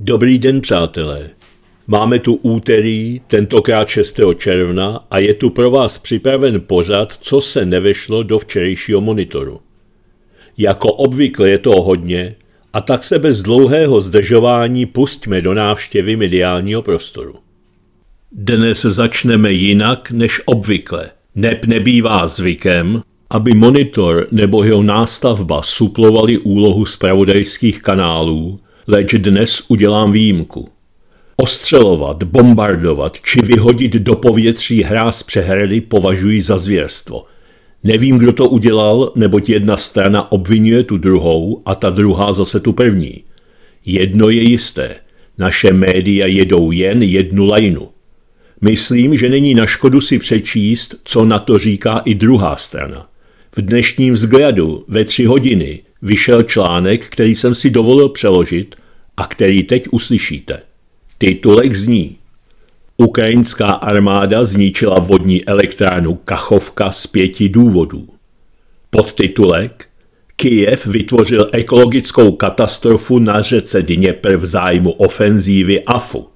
Dobrý den, přátelé. Máme tu úterý, tentokrát 6. června, a je tu pro vás připraven pořad, co se nevešlo do včerejšího monitoru. Jako obvykle je toho hodně, a tak se bez dlouhého zdržování pustíme do návštěvy mediálního prostoru. Dnes začneme jinak než obvykle. Neb nebývá zvykem, aby monitor nebo jeho nástavba suplovali úlohu zpravodajských kanálů, leč dnes udělám výjimku. Ostřelovat, bombardovat či vyhodit do povětří hráz přehrady považuji za zvěrstvo. Nevím, kdo to udělal, neboť jedna strana obvinuje tu druhou a ta druhá zase tu první. Jedno je jisté. Naše média jedou jen jednu lajnu. Myslím, že není na škodu si přečíst, co na to říká i druhá strana. V dnešním vzhledu ve tři hodiny vyšel článek, který jsem si dovolil přeložit a který teď uslyšíte. Titulek zní Ukrajinská armáda zničila vodní elektrárnu Kachovka z pěti důvodů. Podtitulek Kijev vytvořil ekologickou katastrofu na řece Dněpr v zájmu ofenzívy AFU.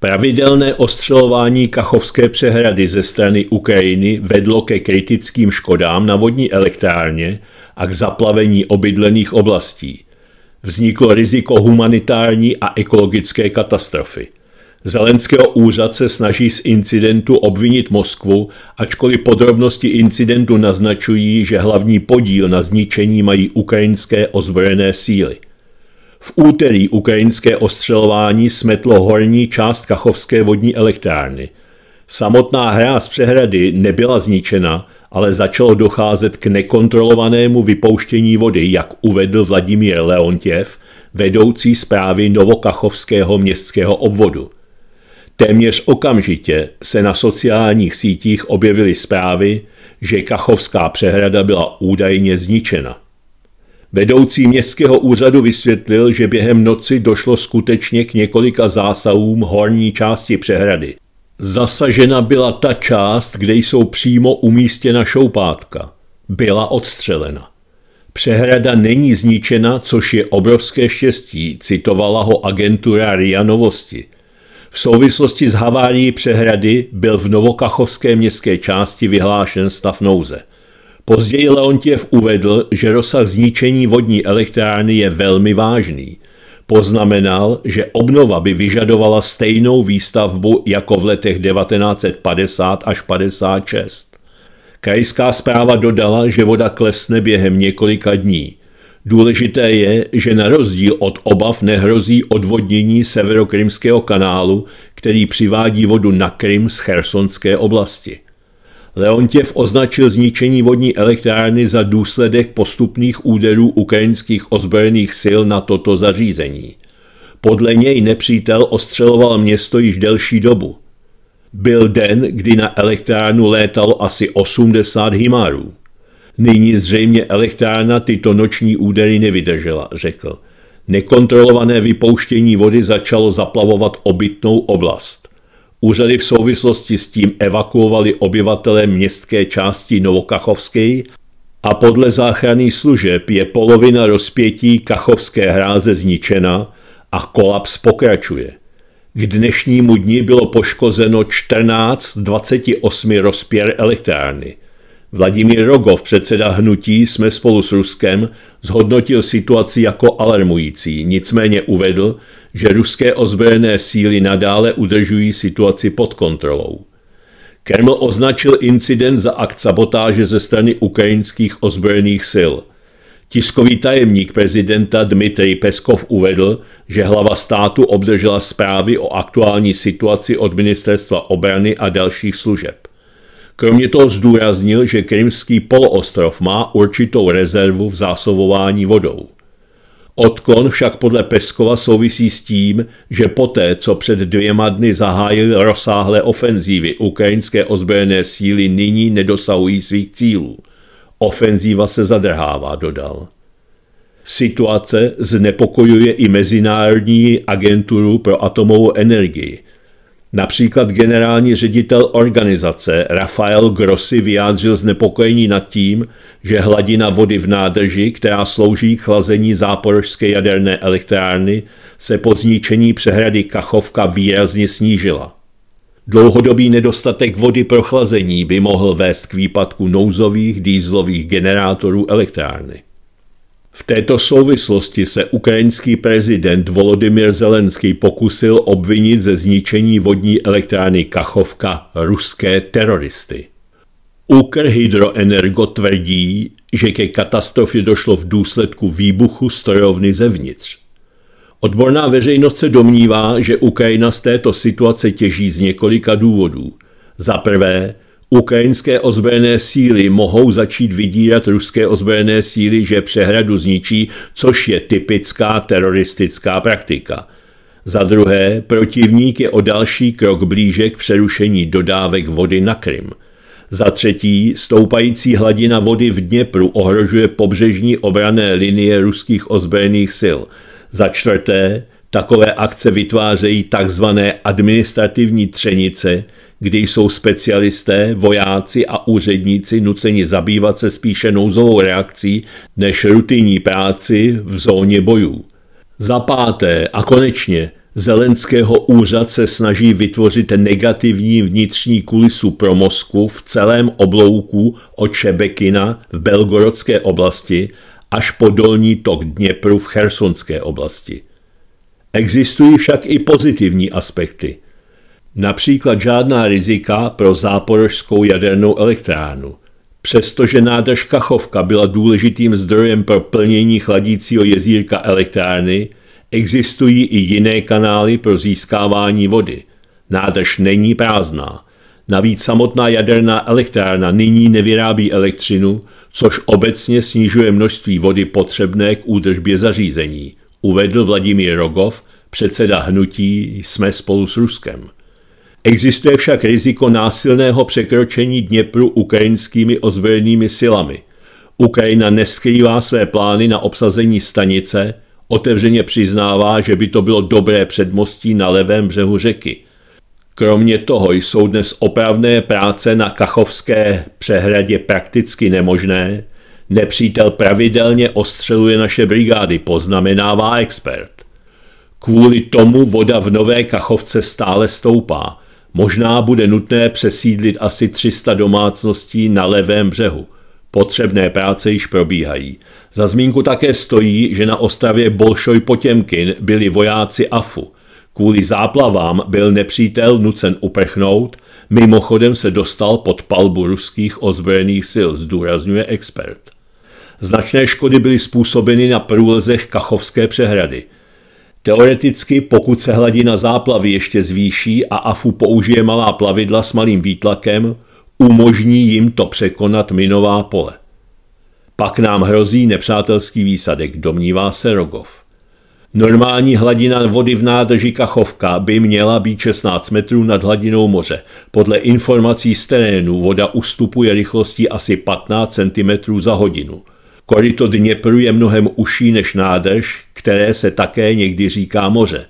Pravidelné ostřelování Kachovské přehrady ze strany Ukrajiny vedlo ke kritickým škodám na vodní elektrárně a k zaplavení obydlených oblastí. Vzniklo riziko humanitární a ekologické katastrofy. Zelenského úřad se snaží z incidentu obvinit Moskvu, ačkoliv podrobnosti incidentu naznačují, že hlavní podíl na zničení mají ukrajinské ozbrojené síly. V úterý ukrajinské ostřelování smetlo horní část Kachovské vodní elektrárny – Samotná hra z přehrady nebyla zničena, ale začalo docházet k nekontrolovanému vypouštění vody, jak uvedl Vladimír Leontěv, vedoucí zprávy Novokachovského městského obvodu. Téměř okamžitě se na sociálních sítích objevily zprávy, že Kachovská přehrada byla údajně zničena. Vedoucí městského úřadu vysvětlil, že během noci došlo skutečně k několika zásahům horní části přehrady – Zasažena byla ta část, kde jsou přímo umístěna šoupátka. Byla odstřelena. Přehrada není zničena, což je obrovské štěstí, citovala ho agentura RIA Novosti. V souvislosti s havárií přehrady byl v Novokachovské městské části vyhlášen stav nouze. Později Leontěv uvedl, že rozsah zničení vodní elektrárny je velmi vážný – poznamenal, že obnova by vyžadovala stejnou výstavbu jako v letech 1950 až 56. Krajská zpráva dodala, že voda klesne během několika dní. Důležité je, že na rozdíl od obav nehrozí odvodnění severokrymského kanálu, který přivádí vodu na Krym z chersonské oblasti. Leontěv označil zničení vodní elektrárny za důsledek postupných úderů ukrajinských ozbrojených sil na toto zařízení. Podle něj nepřítel ostřeloval město již delší dobu. Byl den, kdy na elektrárnu létalo asi 80 himarů. Nyní zřejmě elektrárna tyto noční údery nevydržela, řekl. Nekontrolované vypouštění vody začalo zaplavovat obytnou oblast. Úřady v souvislosti s tím evakuovali obyvatele městské části Novokachovské a podle záchranných služeb je polovina rozpětí Kachovské hráze zničena a kolaps pokračuje. K dnešnímu dni bylo poškozeno 14 28 rozpěr elektrárny. Vladimír Rogov, předseda hnutí Jsme spolu s Ruskem, zhodnotil situaci jako alarmující, nicméně uvedl, že ruské ozbrojené síly nadále udržují situaci pod kontrolou. Kreml označil incident za akt sabotáže ze strany ukrajinských ozbrojených sil. Tiskový tajemník prezidenta Dmitrij Peskov uvedl, že hlava státu obdržela zprávy o aktuální situaci od ministerstva obrany a dalších služeb. Kromě toho zdůraznil, že krymský poloostrov má určitou rezervu v zásobování vodou. Odklon však podle Peskova souvisí s tím, že poté, co před dvěma dny zahájili rozsáhlé ofenzívy, ukrajinské ozbrojené síly nyní nedosahují svých cílů. Ofenzíva se zadrhává, dodal. Situace znepokojuje i Mezinárodní agenturu pro atomovou energii – Například generální ředitel organizace Rafael Grossi vyjádřil znepokojení nad tím, že hladina vody v nádrži, která slouží k chlazení záporožské jaderné elektrárny, se po zničení přehrady Kachovka výrazně snížila. Dlouhodobý nedostatek vody pro chlazení by mohl vést k výpadku nouzových dýzlových generátorů elektrárny. V této souvislosti se ukrajinský prezident Volodymyr Zelenský pokusil obvinit ze zničení vodní elektrárny Kachovka ruské teroristy. hydroenergo tvrdí, že ke katastrofě došlo v důsledku výbuchu strojovny zevnitř. Odborná veřejnost se domnívá, že Ukrajina z této situace těží z několika důvodů. Za prvé, Ukrajinské ozbrojené síly mohou začít vydírat ruské ozbrojené síly, že přehradu zničí, což je typická teroristická praktika. Za druhé, protivník je o další krok blíže k přerušení dodávek vody na Krym. Za třetí, stoupající hladina vody v Dněpru ohrožuje pobřežní obrané linie ruských ozbrojených sil. Za čtvrté, Takové akce vytvářejí takzvané administrativní třenice, kdy jsou specialisté, vojáci a úředníci nuceni zabývat se spíše nouzovou reakcí než rutinní práci v zóně bojů. Za páté a konečně Zelenského úřad se snaží vytvořit negativní vnitřní kulisu pro Moskvu v celém oblouku od Čebekina v Belgorodské oblasti až po dolní tok Dněpru v Chersonské oblasti. Existují však i pozitivní aspekty. Například žádná rizika pro záporožskou jadernou elektrárnu. Přestože nádrž Kachovka byla důležitým zdrojem pro plnění chladícího jezírka elektrárny, existují i jiné kanály pro získávání vody. Nádrž není prázdná. Navíc samotná jaderná elektrárna nyní nevyrábí elektřinu, což obecně snižuje množství vody potřebné k údržbě zařízení uvedl Vladimír Rogov, předseda hnutí Jsme spolu s Ruskem. Existuje však riziko násilného překročení Dněpru ukrajinskými ozbrojenými silami. Ukrajina neskrývá své plány na obsazení stanice, otevřeně přiznává, že by to bylo dobré předmostí na levém břehu řeky. Kromě toho jsou dnes opravné práce na Kachovské přehradě prakticky nemožné, Nepřítel pravidelně ostřeluje naše brigády, poznamenává expert. Kvůli tomu voda v Nové Kachovce stále stoupá. Možná bude nutné přesídlit asi 300 domácností na levém břehu. Potřebné práce již probíhají. Za zmínku také stojí, že na ostavě Bolšoj Potěmkin byli vojáci AFU. Kvůli záplavám byl nepřítel nucen uprchnout, mimochodem se dostal pod palbu ruských ozbrojených sil, zdůrazňuje expert. Značné škody byly způsobeny na průlezech Kachovské přehrady. Teoreticky, pokud se hladina záplavy ještě zvýší a AFU použije malá plavidla s malým výtlakem, umožní jim to překonat minová pole. Pak nám hrozí nepřátelský výsadek, domnívá se Rogov. Normální hladina vody v nádrži Kachovka by měla být 16 metrů nad hladinou moře. Podle informací z terénu voda ustupuje rychlostí asi 15 cm za hodinu. Korito Dněpru je mnohem užší než nádrž, které se také někdy říká moře.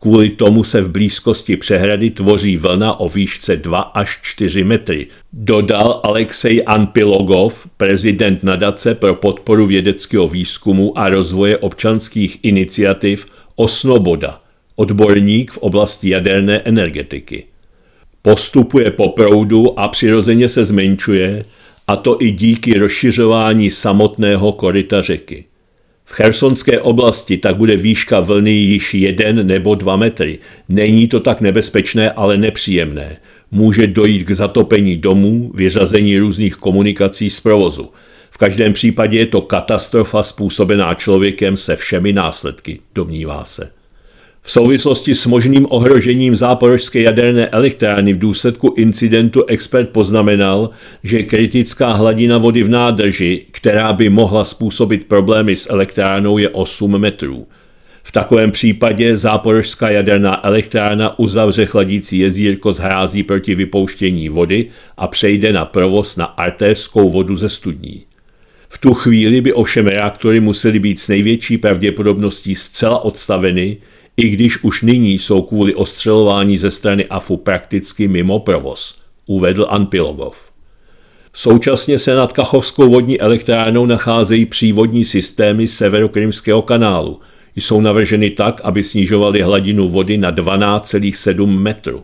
Kvůli tomu se v blízkosti přehrady tvoří vlna o výšce 2 až 4 metry, dodal Alexej Anpilogov, prezident nadace pro podporu vědeckého výzkumu a rozvoje občanských iniciativ Osnoboda, odborník v oblasti jaderné energetiky. Postupuje po proudu a přirozeně se zmenšuje, a to i díky rozšiřování samotného koryta řeky. V chersonské oblasti tak bude výška vlny již 1 nebo 2 metry. Není to tak nebezpečné, ale nepříjemné. Může dojít k zatopení domů, vyřazení různých komunikací z provozu. V každém případě je to katastrofa způsobená člověkem se všemi následky, domnívá se. V souvislosti s možným ohrožením záporožské jaderné elektrárny v důsledku incidentu expert poznamenal, že kritická hladina vody v nádrži, která by mohla způsobit problémy s elektrárnou, je 8 metrů. V takovém případě záporožská jaderná elektrárna uzavře chladící jezírko s hrází proti vypouštění vody a přejde na provoz na artéskou vodu ze studní. V tu chvíli by ovšem reaktory musely být s největší pravděpodobností zcela odstaveny, i když už nyní jsou kvůli ostřelování ze strany AFU prakticky mimo provoz, uvedl Anpilovov. Současně se nad Kachovskou vodní elektrárnou nacházejí přívodní systémy Severokrymského kanálu. Jsou navrženy tak, aby snižovaly hladinu vody na 12,7 metru.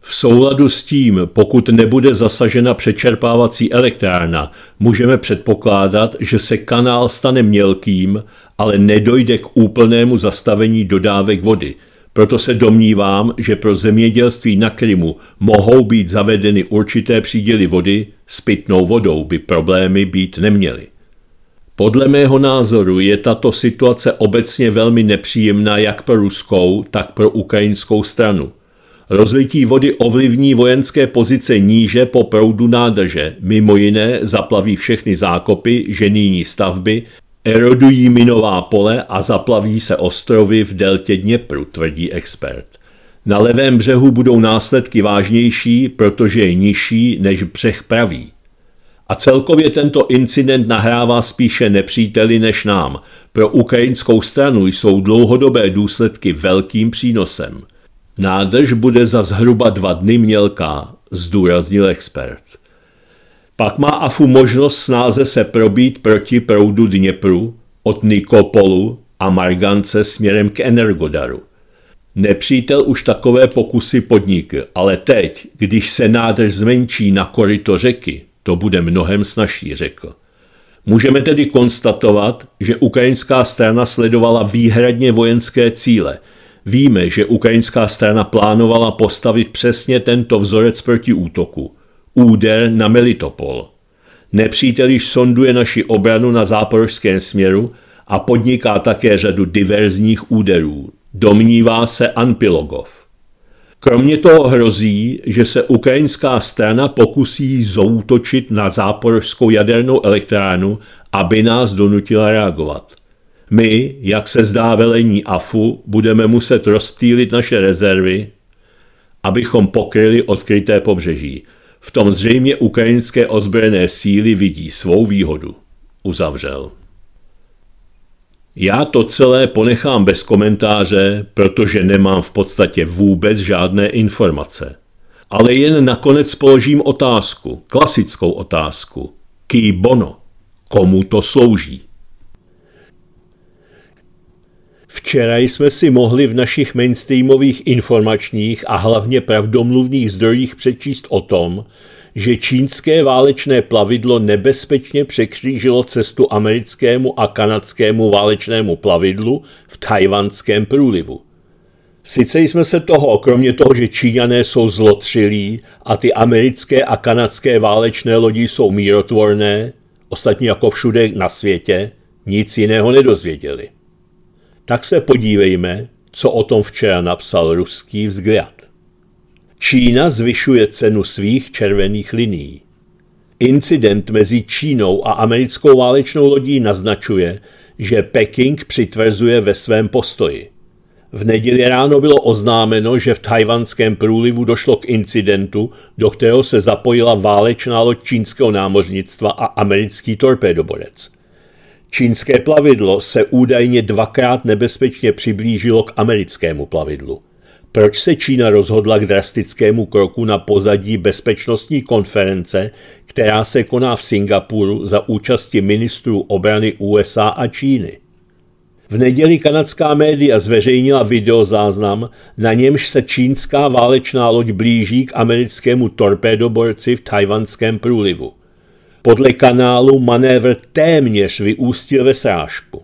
V souladu s tím, pokud nebude zasažena přečerpávací elektrárna, můžeme předpokládat, že se kanál stane mělkým, ale nedojde k úplnému zastavení dodávek vody. Proto se domnívám, že pro zemědělství na Krymu mohou být zavedeny určité příděly vody, s pitnou vodou by problémy být neměly. Podle mého názoru je tato situace obecně velmi nepříjemná jak pro ruskou, tak pro ukrajinskou stranu – Rozlití vody ovlivní vojenské pozice níže po proudu nádrže, mimo jiné zaplaví všechny zákopy, ženýní stavby, erodují minová pole a zaplaví se ostrovy v deltě Dněpru, tvrdí expert. Na levém břehu budou následky vážnější, protože je nižší než břeh pravý. A celkově tento incident nahrává spíše nepříteli než nám. Pro ukrajinskou stranu jsou dlouhodobé důsledky velkým přínosem – Nádrž bude za zhruba dva dny mělká, zdůraznil expert. Pak má AFU možnost snáze se probít proti proudu Dněpru od Nikopolu a Margance směrem k Energodaru. Nepřítel už takové pokusy podnikl, ale teď, když se nádrž zmenší na koryto řeky, to bude mnohem snažší, řekl. Můžeme tedy konstatovat, že ukrajinská strana sledovala výhradně vojenské cíle – Víme, že ukrajinská strana plánovala postavit přesně tento vzorec proti útoku. Úder na Melitopol. Nepřítel již sonduje naši obranu na záporožském směru a podniká také řadu diverzních úderů. Domnívá se Anpilogov. Kromě toho hrozí, že se ukrajinská strana pokusí zoutočit na záporožskou jadernou elektrárnu, aby nás donutila reagovat. My, jak se zdá velení AFU, budeme muset rozptýlit naše rezervy, abychom pokryli odkryté pobřeží. V tom zřejmě ukrajinské ozbrojené síly vidí svou výhodu. Uzavřel. Já to celé ponechám bez komentáře, protože nemám v podstatě vůbec žádné informace. Ale jen nakonec položím otázku, klasickou otázku. Ký bono? Komu to slouží? Včera jsme si mohli v našich mainstreamových informačních a hlavně pravdomluvných zdrojích přečíst o tom, že čínské válečné plavidlo nebezpečně překřížilo cestu americkému a kanadskému válečnému plavidlu v tajvanském průlivu. Sice jsme se toho, kromě toho, že Číňané jsou zlotřilí a ty americké a kanadské válečné lodi jsou mírotvorné, ostatně jako všude na světě, nic jiného nedozvěděli tak se podívejme, co o tom včera napsal ruský vzgrad. Čína zvyšuje cenu svých červených linií. Incident mezi Čínou a americkou válečnou lodí naznačuje, že Peking přitvrzuje ve svém postoji. V neděli ráno bylo oznámeno, že v tajvanském průlivu došlo k incidentu, do kterého se zapojila válečná loď čínského námořnictva a americký torpédoborec. Čínské plavidlo se údajně dvakrát nebezpečně přiblížilo k americkému plavidlu. Proč se Čína rozhodla k drastickému kroku na pozadí bezpečnostní konference, která se koná v Singapuru za účasti ministrů obrany USA a Číny? V neděli kanadská média zveřejnila videozáznam, na němž se čínská válečná loď blíží k americkému torpédoborci v tajvanském průlivu – podle kanálu manévr téměř vyústil ve srážku.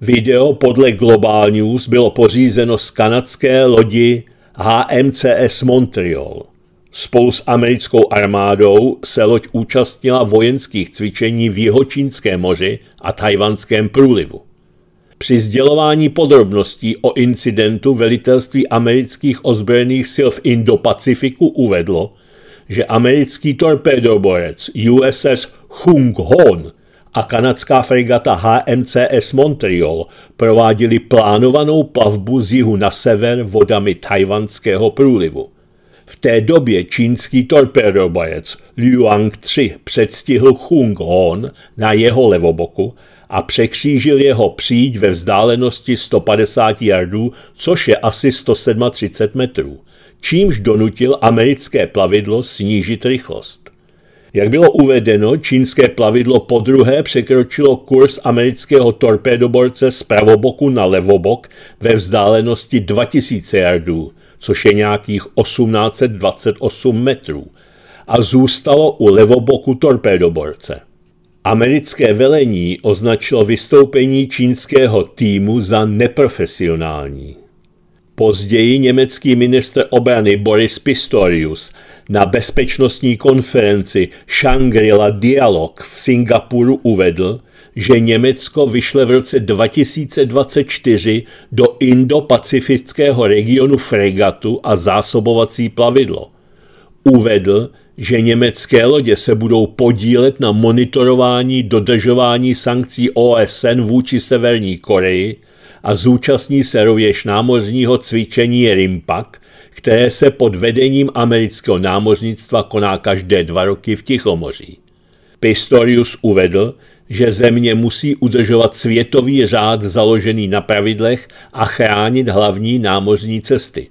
Video podle Global News bylo pořízeno z kanadské lodi HMCS Montreal. Spolu s americkou armádou se loď účastnila vojenských cvičení v Jihočínském moři a Tajvanském průlivu. Při sdělování podrobností o incidentu velitelství amerických ozbrojených sil v Indopacifiku uvedlo, že americký torpédoborec USS Hung Hon a kanadská fregata HMCS Montreal prováděli plánovanou plavbu z jihu na sever vodami tajvanského průlivu. V té době čínský torpédoborec Liuang 3 předstihl Hung Hon na jeho levoboku a překřížil jeho příď ve vzdálenosti 150 jardů, což je asi 137 metrů čímž donutil americké plavidlo snížit rychlost. Jak bylo uvedeno, čínské plavidlo podruhé překročilo kurz amerického torpédoborce z pravoboku na levobok ve vzdálenosti 2000 jardů, což je nějakých 1828 metrů, a zůstalo u levoboku torpédoborce. Americké velení označilo vystoupení čínského týmu za neprofesionální. Později německý ministr obrany Boris Pistorius na bezpečnostní konferenci Shangri-La Dialog v Singapuru uvedl, že Německo vyšle v roce 2024 do Indo-Pacifického regionu fregatu a zásobovací plavidlo. Uvedl, že německé lodě se budou podílet na monitorování dodržování sankcí OSN vůči Severní Koreji – a zúčastní se rověž námořního cvičení Rimpak, které se pod vedením amerického námořnictva koná každé dva roky v Tichomoří. Pistorius uvedl, že země musí udržovat světový řád založený na pravidlech a chránit hlavní námořní cesty.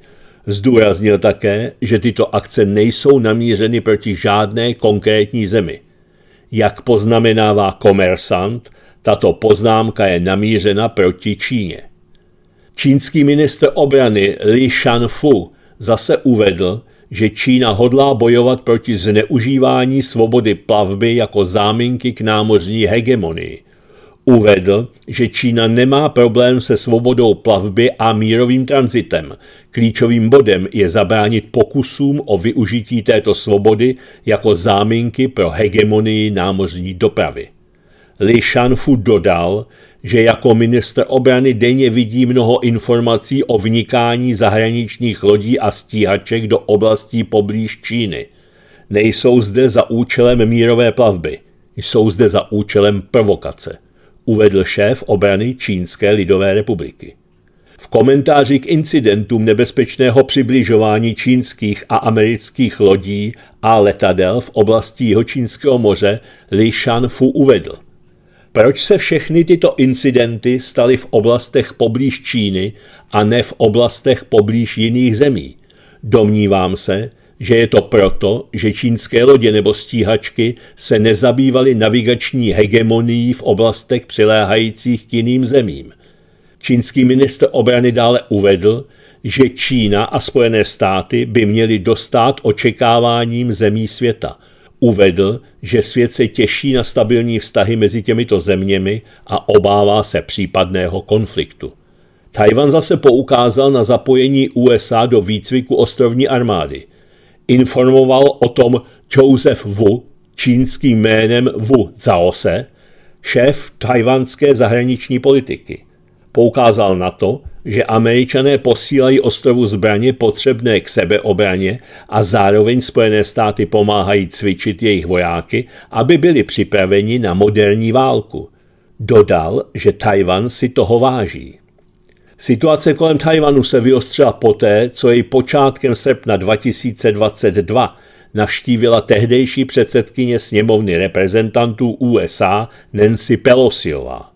Zdůraznil také, že tyto akce nejsou namířeny proti žádné konkrétní zemi. Jak poznamenává komersant, tato poznámka je namířena proti Číně. Čínský ministr obrany Li Shanfu zase uvedl, že Čína hodlá bojovat proti zneužívání svobody plavby jako záminky k námořní hegemonii. Uvedl, že Čína nemá problém se svobodou plavby a mírovým tranzitem. Klíčovým bodem je zabránit pokusům o využití této svobody jako záminky pro hegemonii námořní dopravy. Li Shanfu dodal, že jako minister obrany denně vidí mnoho informací o vnikání zahraničních lodí a stíhaček do oblastí poblíž Číny. Nejsou zde za účelem mírové plavby, jsou zde za účelem provokace, uvedl šéf obrany Čínské lidové republiky. V komentáři k incidentům nebezpečného přibližování čínských a amerických lodí a letadel v oblasti Jihočínského moře Li Shanfu uvedl – proč se všechny tyto incidenty staly v oblastech poblíž Číny a ne v oblastech poblíž jiných zemí? Domnívám se, že je to proto, že čínské lodě nebo stíhačky se nezabývaly navigační hegemonií v oblastech přiléhajících k jiným zemím. Čínský ministr obrany dále uvedl, že Čína a Spojené státy by měly dostat očekáváním zemí světa – uvedl, že svět se těší na stabilní vztahy mezi těmito zeměmi a obává se případného konfliktu. Tajvan zase poukázal na zapojení USA do výcviku ostrovní armády. Informoval o tom Joseph Wu, čínským jménem Wu Zaose, šéf tajvanské zahraniční politiky. Poukázal na to, že američané posílají ostrovu zbraně potřebné k sebeobraně a zároveň Spojené státy pomáhají cvičit jejich vojáky, aby byli připraveni na moderní válku. Dodal, že Tajvan si toho váží. Situace kolem Tajvanu se vyostřila poté, co jej počátkem srpna 2022 navštívila tehdejší předsedkyně sněmovny reprezentantů USA Nancy Pelosiová.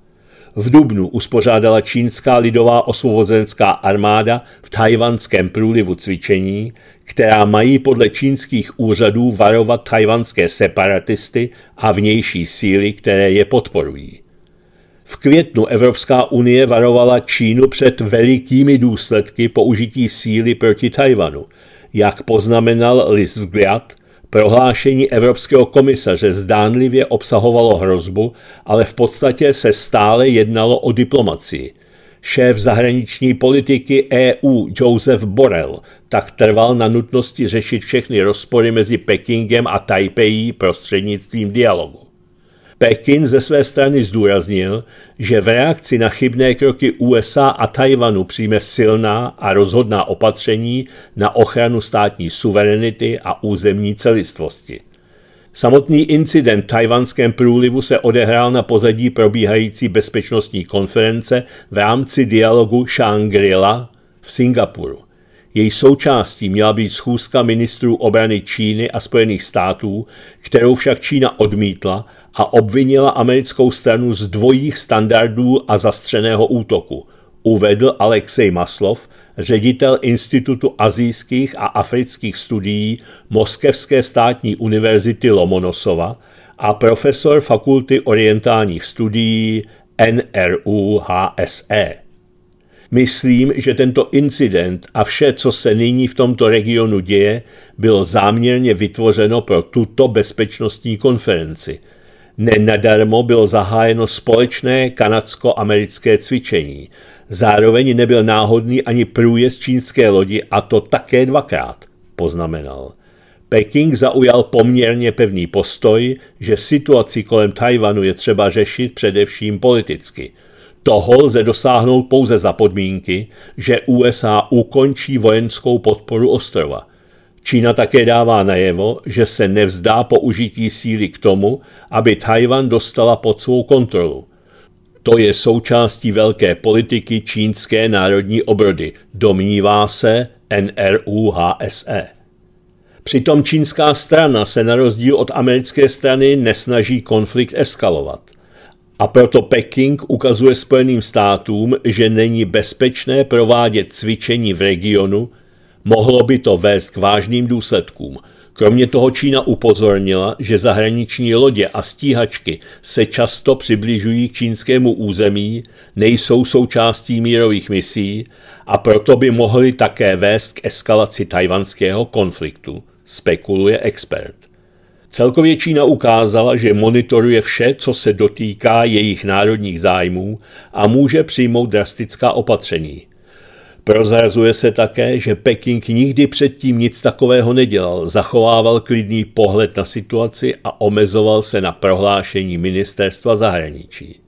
V Dubnu uspořádala čínská lidová osvobozenská armáda v tajvanském průlivu cvičení, která mají podle čínských úřadů varovat tajvanské separatisty a vnější síly, které je podporují. V květnu Evropská unie varovala Čínu před velikými důsledky použití síly proti Tajvanu, jak poznamenal List Gliat, Prohlášení Evropského komisaře zdánlivě obsahovalo hrozbu, ale v podstatě se stále jednalo o diplomacii. Šéf zahraniční politiky EU Joseph Borrell tak trval na nutnosti řešit všechny rozpory mezi Pekingem a Taipei prostřednictvím dialogu. Pekin ze své strany zdůraznil, že v reakci na chybné kroky USA a Tajvanu přijme silná a rozhodná opatření na ochranu státní suverenity a územní celistvosti. Samotný incident v tajvanském průlivu se odehrál na pozadí probíhající bezpečnostní konference v rámci dialogu Shangri-La v Singapuru – její součástí měla být schůzka ministrů obrany Číny a Spojených států, kterou však Čína odmítla a obvinila americkou stranu z dvojích standardů a zastřeného útoku, uvedl Alexej Maslov, ředitel Institutu azijských a afrických studií Moskevské státní univerzity Lomonosova a profesor fakulty orientálních studií NRU HSE. Myslím, že tento incident a vše, co se nyní v tomto regionu děje, bylo záměrně vytvořeno pro tuto bezpečnostní konferenci. Nenadarmo bylo zahájeno společné kanadsko-americké cvičení. Zároveň nebyl náhodný ani průjezd čínské lodi a to také dvakrát, poznamenal. Peking zaujal poměrně pevný postoj, že situaci kolem Tajvanu je třeba řešit především politicky – toho lze dosáhnout pouze za podmínky, že USA ukončí vojenskou podporu ostrova. Čína také dává najevo, že se nevzdá použití síly k tomu, aby Tajvan dostala pod svou kontrolu. To je součástí velké politiky čínské národní obrody, domnívá se NRUHSE. Přitom čínská strana se na rozdíl od americké strany nesnaží konflikt eskalovat – a proto Peking ukazuje Spojeným státům, že není bezpečné provádět cvičení v regionu, mohlo by to vést k vážným důsledkům. Kromě toho Čína upozornila, že zahraniční lodě a stíhačky se často přibližují k čínskému území, nejsou součástí mírových misí a proto by mohly také vést k eskalaci tajvanského konfliktu, spekuluje expert. Celkově Čína ukázala, že monitoruje vše, co se dotýká jejich národních zájmů a může přijmout drastická opatření. Prozrazuje se také, že Peking nikdy předtím nic takového nedělal, zachovával klidný pohled na situaci a omezoval se na prohlášení ministerstva zahraničí.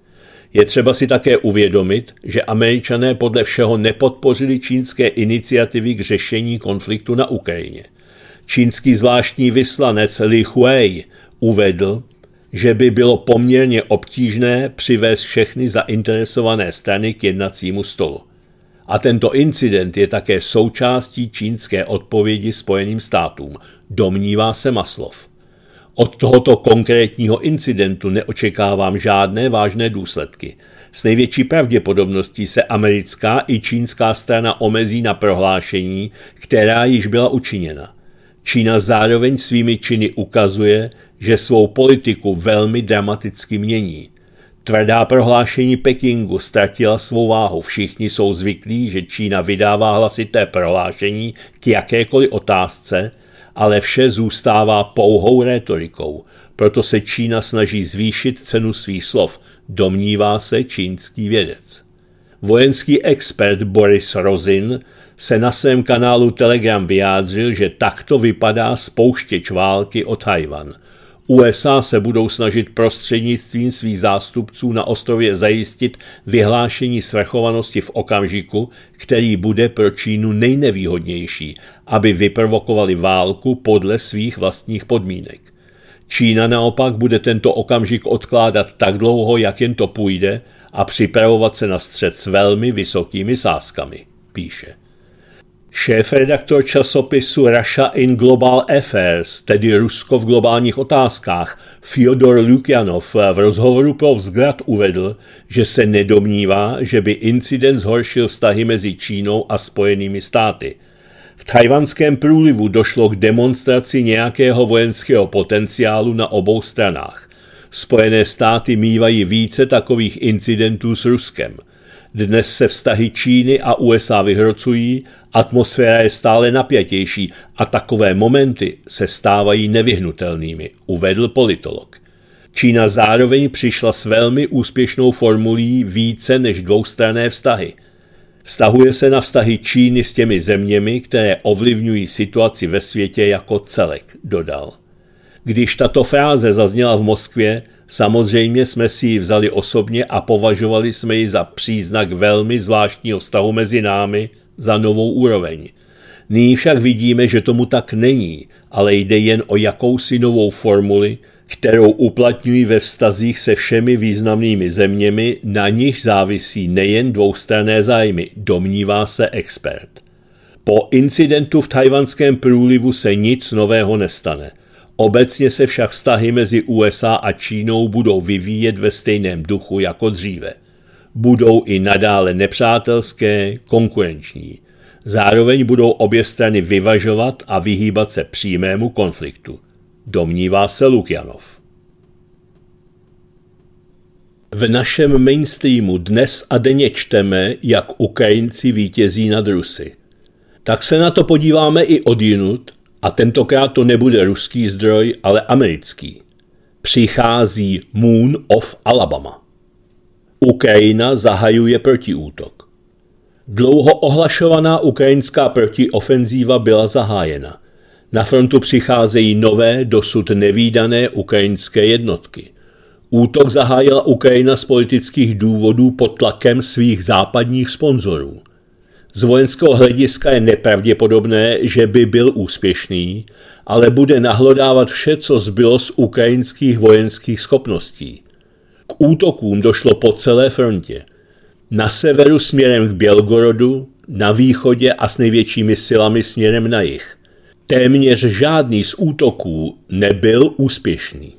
Je třeba si také uvědomit, že američané podle všeho nepodpořili čínské iniciativy k řešení konfliktu na Ukrajině. Čínský zvláštní vyslanec Li Huei uvedl, že by bylo poměrně obtížné přivést všechny zainteresované strany k jednacímu stolu. A tento incident je také součástí čínské odpovědi Spojeným státům, domnívá se Maslov. Od tohoto konkrétního incidentu neočekávám žádné vážné důsledky. S největší pravděpodobností se americká i čínská strana omezí na prohlášení, která již byla učiněna. Čína zároveň svými činy ukazuje, že svou politiku velmi dramaticky mění. Tvrdá prohlášení Pekingu ztratila svou váhu. Všichni jsou zvyklí, že Čína vydává hlasité prohlášení k jakékoliv otázce, ale vše zůstává pouhou retorikou. Proto se Čína snaží zvýšit cenu svých slov, domnívá se čínský vědec. Vojenský expert Boris Rozin se na svém kanálu Telegram vyjádřil, že takto vypadá spouštěč války o Tajvan. USA se budou snažit prostřednictvím svých zástupců na ostrově zajistit vyhlášení svrchovanosti v okamžiku, který bude pro Čínu nejnevýhodnější, aby vyprovokovali válku podle svých vlastních podmínek. Čína naopak bude tento okamžik odkládat tak dlouho, jak jen to půjde, a připravovat se na střed s velmi vysokými sázkami, píše. Šéf-redaktor časopisu Russia in Global Affairs, tedy Rusko v globálních otázkách, Fyodor Lukjanov v rozhovoru pro vzglad uvedl, že se nedomnívá, že by incident zhoršil vztahy mezi Čínou a Spojenými státy. V tajvanském průlivu došlo k demonstraci nějakého vojenského potenciálu na obou stranách. Spojené státy mývají více takových incidentů s Ruskem – dnes se vztahy Číny a USA vyhrocují, atmosféra je stále napjatější a takové momenty se stávají nevyhnutelnými, uvedl politolog. Čína zároveň přišla s velmi úspěšnou formulí více než dvoustranné vztahy. Vztahuje se na vztahy Číny s těmi zeměmi, které ovlivňují situaci ve světě jako celek, dodal. Když tato fráze zazněla v Moskvě, Samozřejmě jsme si ji vzali osobně a považovali jsme ji za příznak velmi zvláštního vztahu mezi námi za novou úroveň. Nyní však vidíme, že tomu tak není, ale jde jen o jakousi novou formuli, kterou uplatňují ve vztazích se všemi významnými zeměmi, na nich závisí nejen dvoustranné zájmy, domnívá se expert. Po incidentu v tajvanském průlivu se nic nového nestane – Obecně se však vztahy mezi USA a Čínou budou vyvíjet ve stejném duchu jako dříve. Budou i nadále nepřátelské, konkurenční. Zároveň budou obě strany vyvažovat a vyhýbat se přímému konfliktu, domnívá se Lukjanov. V našem mainstreamu dnes a denně čteme, jak Ukrajinci vítězí nad Rusy. Tak se na to podíváme i odjinut a tentokrát to nebude ruský zdroj, ale americký. Přichází Moon of Alabama. Ukrajina zahajuje protiútok. Dlouho ohlašovaná ukrajinská protiofenzíva byla zahájena. Na frontu přicházejí nové, dosud nevýdané ukrajinské jednotky. Útok zahájila Ukrajina z politických důvodů pod tlakem svých západních sponzorů – z vojenského hlediska je nepravděpodobné, že by byl úspěšný, ale bude nahlodávat vše, co zbylo z ukrajinských vojenských schopností. K útokům došlo po celé frontě. Na severu směrem k Bělgorodu, na východě a s největšími silami směrem na jih. Téměř žádný z útoků nebyl úspěšný.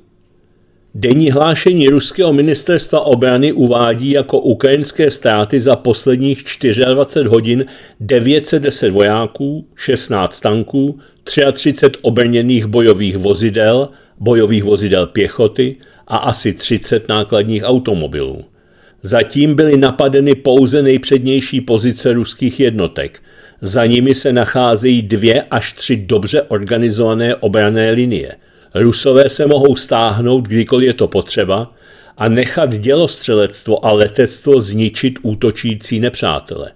Denní hlášení ruského ministerstva obrany uvádí jako ukrajinské ztráty za posledních 24 hodin 910 vojáků, 16 tanků, 33 obrněných bojových vozidel, bojových vozidel pěchoty a asi 30 nákladních automobilů. Zatím byly napadeny pouze nejpřednější pozice ruských jednotek. Za nimi se nacházejí dvě až tři dobře organizované obrané linie – Rusové se mohou stáhnout, kdykoliv je to potřeba, a nechat dělostřelectvo a letectvo zničit útočící nepřátele.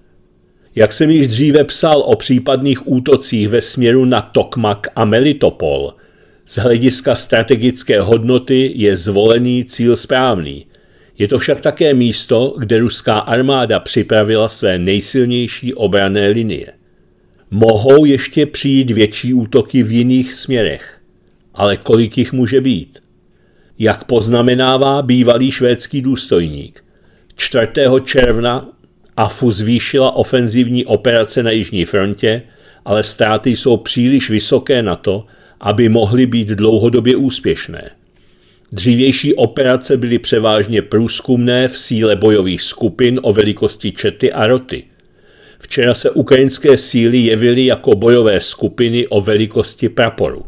Jak jsem již dříve psal o případných útocích ve směru na Tokmak a Melitopol, z hlediska strategické hodnoty je zvolený cíl správný. Je to však také místo, kde ruská armáda připravila své nejsilnější obrané linie. Mohou ještě přijít větší útoky v jiných směrech ale kolik jich může být? Jak poznamenává bývalý švédský důstojník, 4. června AFU zvýšila ofenzivní operace na jižní frontě, ale ztráty jsou příliš vysoké na to, aby mohly být dlouhodobě úspěšné. Dřívější operace byly převážně průzkumné v síle bojových skupin o velikosti čety a roty. Včera se ukrajinské síly jevily jako bojové skupiny o velikosti praporu.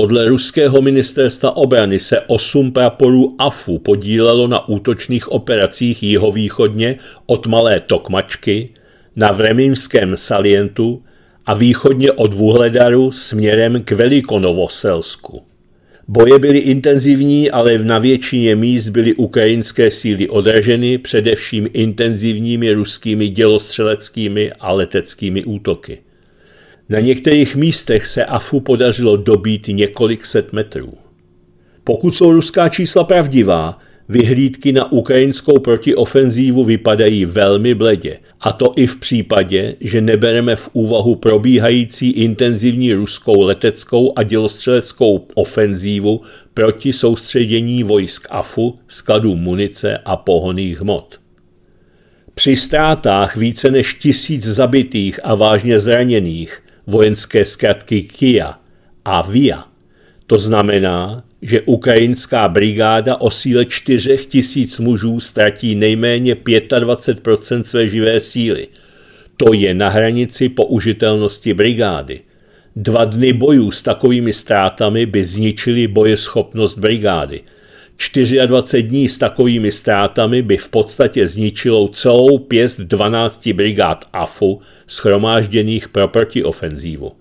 Podle ruského ministerstva obrany se osm praporů AFU podílelo na útočných operacích jihovýchodně od Malé Tokmačky, na vremínském salientu a východně od Vuhledaru směrem k Velikonovoselsku. Boje byly intenzivní, ale na většině míst byly ukrajinské síly odraženy především intenzivními ruskými dělostřeleckými a leteckými útoky. Na některých místech se AFU podařilo dobít několik set metrů. Pokud jsou ruská čísla pravdivá, vyhlídky na ukrajinskou protiofenzívu vypadají velmi bledě, a to i v případě, že nebereme v úvahu probíhající intenzivní ruskou leteckou a dělostřeleckou ofenzívu proti soustředění vojsk AFU, skladů munice a pohoných hmot. Při ztrátách více než tisíc zabitých a vážně zraněných vojenské zkratky KIA a VIA. To znamená, že ukrajinská brigáda o síle 4 tisíc mužů ztratí nejméně 25 své živé síly. To je na hranici použitelnosti brigády. Dva dny bojů s takovými ztrátami by zničili bojeschopnost brigády – 24 dní s takovými ztrátami by v podstatě zničilo celou pěst 12 brigád AFU schromážděných pro protiofenzívu.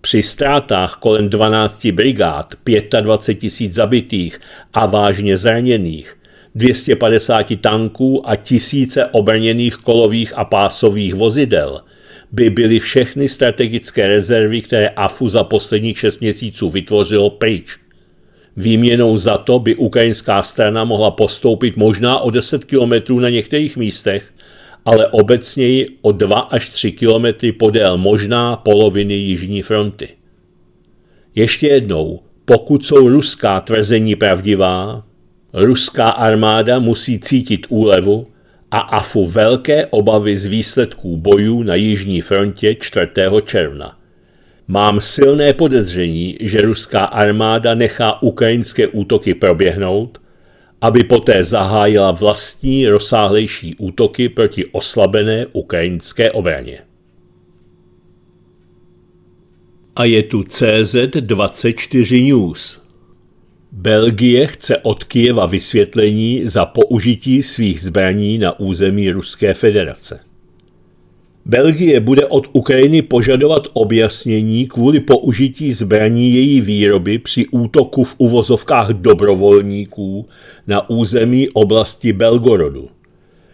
Při ztrátách kolem 12 brigád, 25 tisíc zabitých a vážně zraněných, 250 tanků a tisíce obrněných kolových a pásových vozidel by byly všechny strategické rezervy, které AFU za posledních 6 měsíců vytvořilo, pryč – Výměnou za to by ukrajinská strana mohla postoupit možná o 10 kilometrů na některých místech, ale obecněji o 2 až 3 kilometry podél možná poloviny jižní fronty. Ještě jednou, pokud jsou ruská tvrzení pravdivá, ruská armáda musí cítit úlevu a AFU velké obavy z výsledků bojů na jižní frontě 4. června. Mám silné podezření, že ruská armáda nechá ukrajinské útoky proběhnout, aby poté zahájila vlastní rozsáhlejší útoky proti oslabené ukrajinské obraně. A je tu CZ24 News. Belgie chce od Kijeva vysvětlení za použití svých zbraní na území Ruské federace. Belgie bude od Ukrajiny požadovat objasnění kvůli použití zbraní její výroby při útoku v uvozovkách dobrovolníků na území oblasti Belgorodu.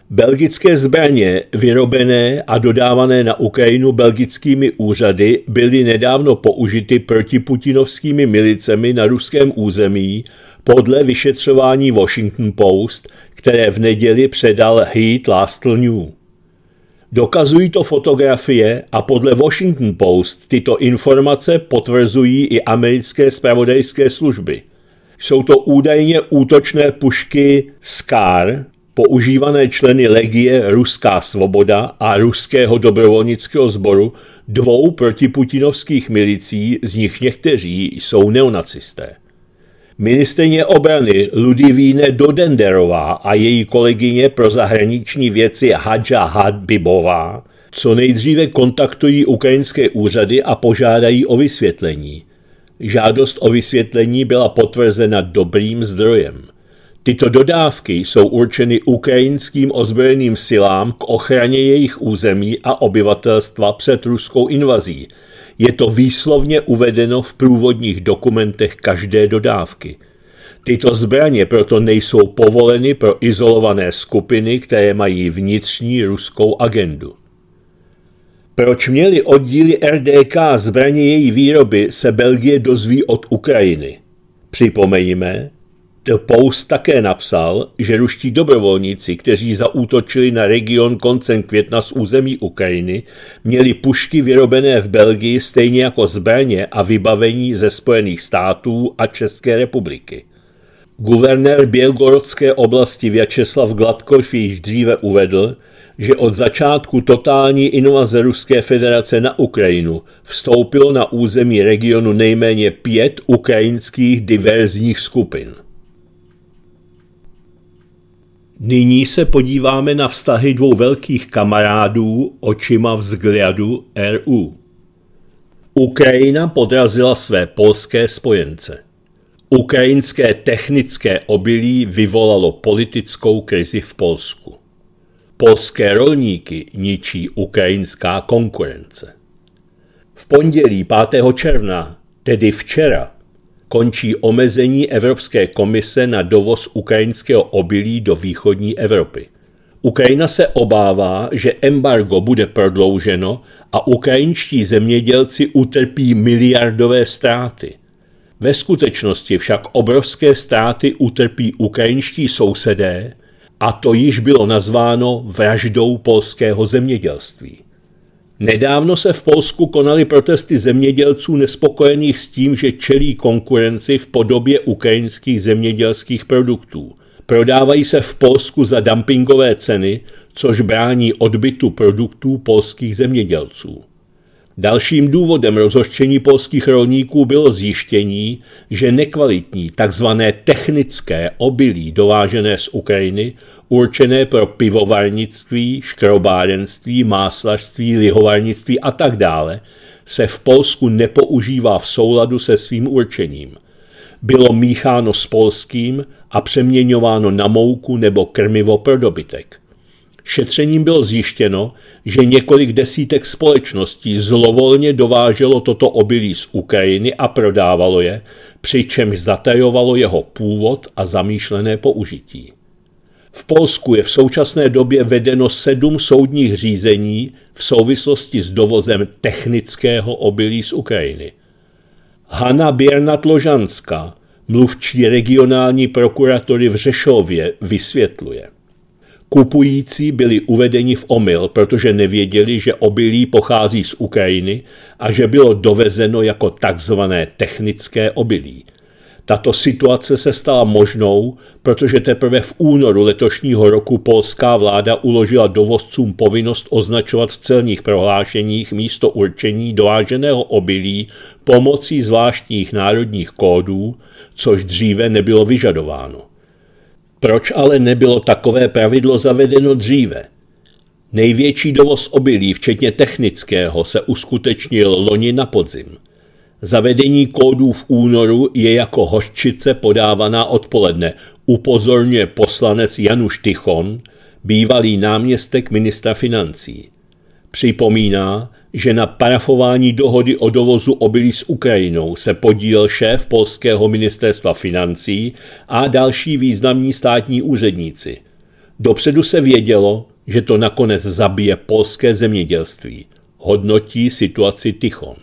Belgické zbraně, vyrobené a dodávané na Ukrajinu belgickými úřady, byly nedávno použity proti putinovskými milicemi na ruském území podle vyšetřování Washington Post, které v neděli předal Heat Last News. Dokazují to fotografie a podle Washington Post tyto informace potvrzují i americké spravodajské služby. Jsou to údajně útočné pušky SCAR, používané členy legie Ruská svoboda a ruského dobrovolnického sboru dvou protiputinovských milicí, z nich někteří jsou neonacisté. Ministrině obrany Ludivíne Dodenderová a její kolegyně pro zahraniční věci Hadža Hadbibová co nejdříve kontaktují ukrajinské úřady a požádají o vysvětlení. Žádost o vysvětlení byla potvrzena dobrým zdrojem. Tyto dodávky jsou určeny ukrajinským ozbrojeným silám k ochraně jejich území a obyvatelstva před ruskou invazí – je to výslovně uvedeno v průvodních dokumentech každé dodávky. Tyto zbraně proto nejsou povoleny pro izolované skupiny, které mají vnitřní ruskou agendu. Proč měli oddíly RDK zbraně její výroby, se Belgie dozví od Ukrajiny. Připomeňme, Post také napsal, že ruští dobrovolníci, kteří zaútočili na region koncem května z území Ukrajiny, měli pušky vyrobené v Belgii stejně jako zbraně a vybavení ze Spojených států a České republiky. Guvernér Bělgorodské oblasti Vyacheslav Gladkov již dříve uvedl, že od začátku totální invaze Ruské federace na Ukrajinu vstoupilo na území regionu nejméně pět ukrajinských diverzních skupin. Nyní se podíváme na vztahy dvou velkých kamarádů očima vzhledu RU. Ukrajina podrazila své polské spojence. Ukrajinské technické obilí vyvolalo politickou krizi v Polsku. Polské rolníky ničí ukrajinská konkurence. V pondělí 5. června, tedy včera, končí omezení Evropské komise na dovoz ukrajinského obilí do východní Evropy. Ukrajina se obává, že embargo bude prodlouženo a ukrajinští zemědělci utrpí miliardové ztráty. Ve skutečnosti však obrovské ztráty utrpí ukrajinští sousedé a to již bylo nazváno vraždou polského zemědělství. Nedávno se v Polsku konaly protesty zemědělců nespokojených s tím, že čelí konkurenci v podobě ukrajinských zemědělských produktů. Prodávají se v Polsku za dumpingové ceny, což brání odbytu produktů polských zemědělců. Dalším důvodem rozhoštění polských rolníků bylo zjištění, že nekvalitní tzv. technické obilí dovážené z Ukrajiny, určené pro pivovarnictví, škrobárenství, máslařství, lihovarnictví a tak dále, se v Polsku nepoužívá v souladu se svým určením. Bylo mícháno s polským a přeměňováno na mouku nebo krmivo pro dobytek. Šetřením bylo zjištěno, že několik desítek společností zlovolně dováželo toto obilí z Ukrajiny a prodávalo je, přičemž zatajovalo jeho původ a zamýšlené použití. V Polsku je v současné době vedeno sedm soudních řízení v souvislosti s dovozem technického obilí z Ukrajiny. Hanna Biernat-Ložanská, mluvčí regionální prokuratury v Řešově, vysvětluje – Kupující byli uvedeni v omyl, protože nevěděli, že obilí pochází z Ukrajiny a že bylo dovezeno jako takzvané technické obilí. Tato situace se stala možnou, protože teprve v únoru letošního roku polská vláda uložila dovozcům povinnost označovat v celních prohlášeních místo určení dováženého obilí pomocí zvláštních národních kódů, což dříve nebylo vyžadováno. Proč ale nebylo takové pravidlo zavedeno dříve? Největší dovoz obilí, včetně technického, se uskutečnil loni na podzim. Zavedení kódů v únoru je jako hořčice podávaná odpoledne, upozorňuje poslanec Januš Tichon, bývalý náměstek ministra financí. Připomíná, že na parafování dohody o dovozu obilí s Ukrajinou se podílel šéf polského ministerstva financí a další významní státní úředníci. Dopředu se vědělo, že to nakonec zabije polské zemědělství. Hodnotí situaci Tichon.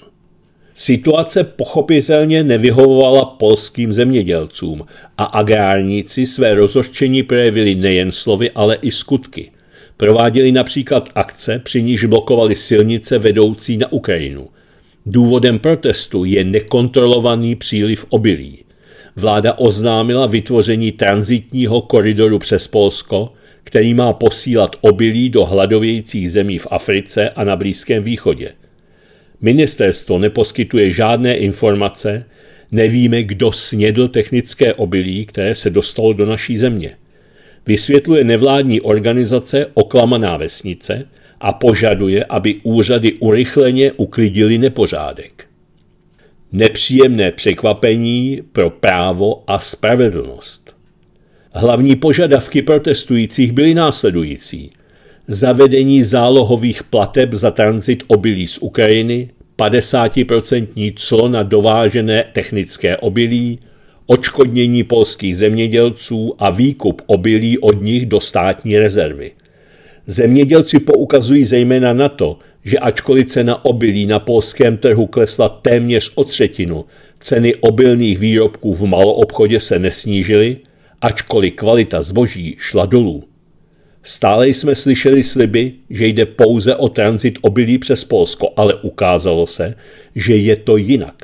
Situace pochopitelně nevyhovovala polským zemědělcům a agrárníci své rozhořčení projevili nejen slovy, ale i skutky – Prováděli například akce, při níž blokovali silnice vedoucí na Ukrajinu. Důvodem protestu je nekontrolovaný příliv obilí. Vláda oznámila vytvoření transitního koridoru přes Polsko, který má posílat obilí do hladovějících zemí v Africe a na Blízkém východě. Ministerstvo neposkytuje žádné informace, nevíme, kdo snědl technické obilí, které se dostalo do naší země vysvětluje nevládní organizace Oklamaná vesnice a požaduje, aby úřady urychleně uklidili nepořádek. Nepříjemné překvapení pro právo a spravedlnost. Hlavní požadavky protestujících byly následující. Zavedení zálohových plateb za tranzit obilí z Ukrajiny, 50% clo na dovážené technické obilí, očkodnění polských zemědělců a výkup obilí od nich do státní rezervy. Zemědělci poukazují zejména na to, že ačkoliv cena obilí na polském trhu klesla téměř o třetinu, ceny obilných výrobků v maloobchodě se nesnížily, ačkoliv kvalita zboží šla dolů. Stále jsme slyšeli sliby, že jde pouze o tranzit obilí přes Polsko, ale ukázalo se, že je to jinak.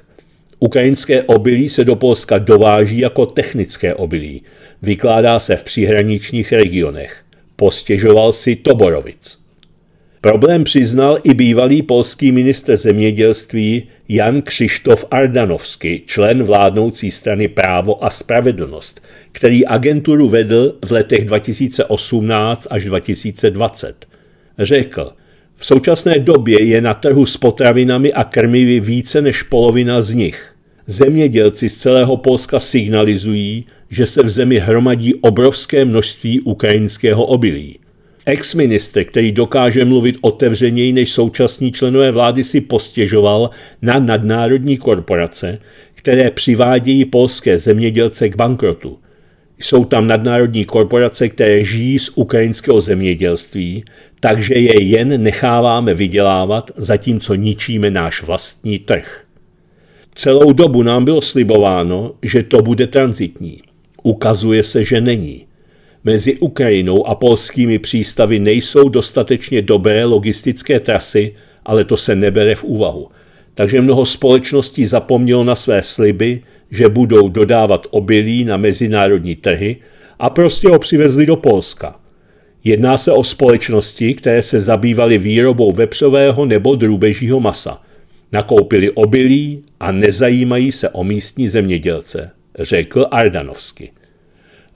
Ukrajinské obilí se do Polska dováží jako technické obilí. Vykládá se v příhraničních regionech. Postěžoval si Toborovic. Problém přiznal i bývalý polský ministr zemědělství Jan Křištof Ardanovsky, člen vládnoucí strany Právo a spravedlnost, který agenturu vedl v letech 2018 až 2020. Řekl – v současné době je na trhu s potravinami a krmivy více než polovina z nich. Zemědělci z celého Polska signalizují, že se v zemi hromadí obrovské množství ukrajinského obilí. Ex-ministr, který dokáže mluvit otevřeněji než současní členové vlády, si postěžoval na nadnárodní korporace, které přivádějí polské zemědělce k bankrotu. Jsou tam nadnárodní korporace, které žijí z ukrajinského zemědělství, takže je jen necháváme vydělávat, zatímco ničíme náš vlastní trh. Celou dobu nám bylo slibováno, že to bude transitní. Ukazuje se, že není. Mezi Ukrajinou a polskými přístavy nejsou dostatečně dobré logistické trasy, ale to se nebere v úvahu. Takže mnoho společností zapomnělo na své sliby, že budou dodávat obilí na mezinárodní trhy a prostě ho přivezli do Polska. Jedná se o společnosti, které se zabývaly výrobou vepřového nebo drůbežího masa. Nakoupili obilí a nezajímají se o místní zemědělce, řekl Ardanovsky.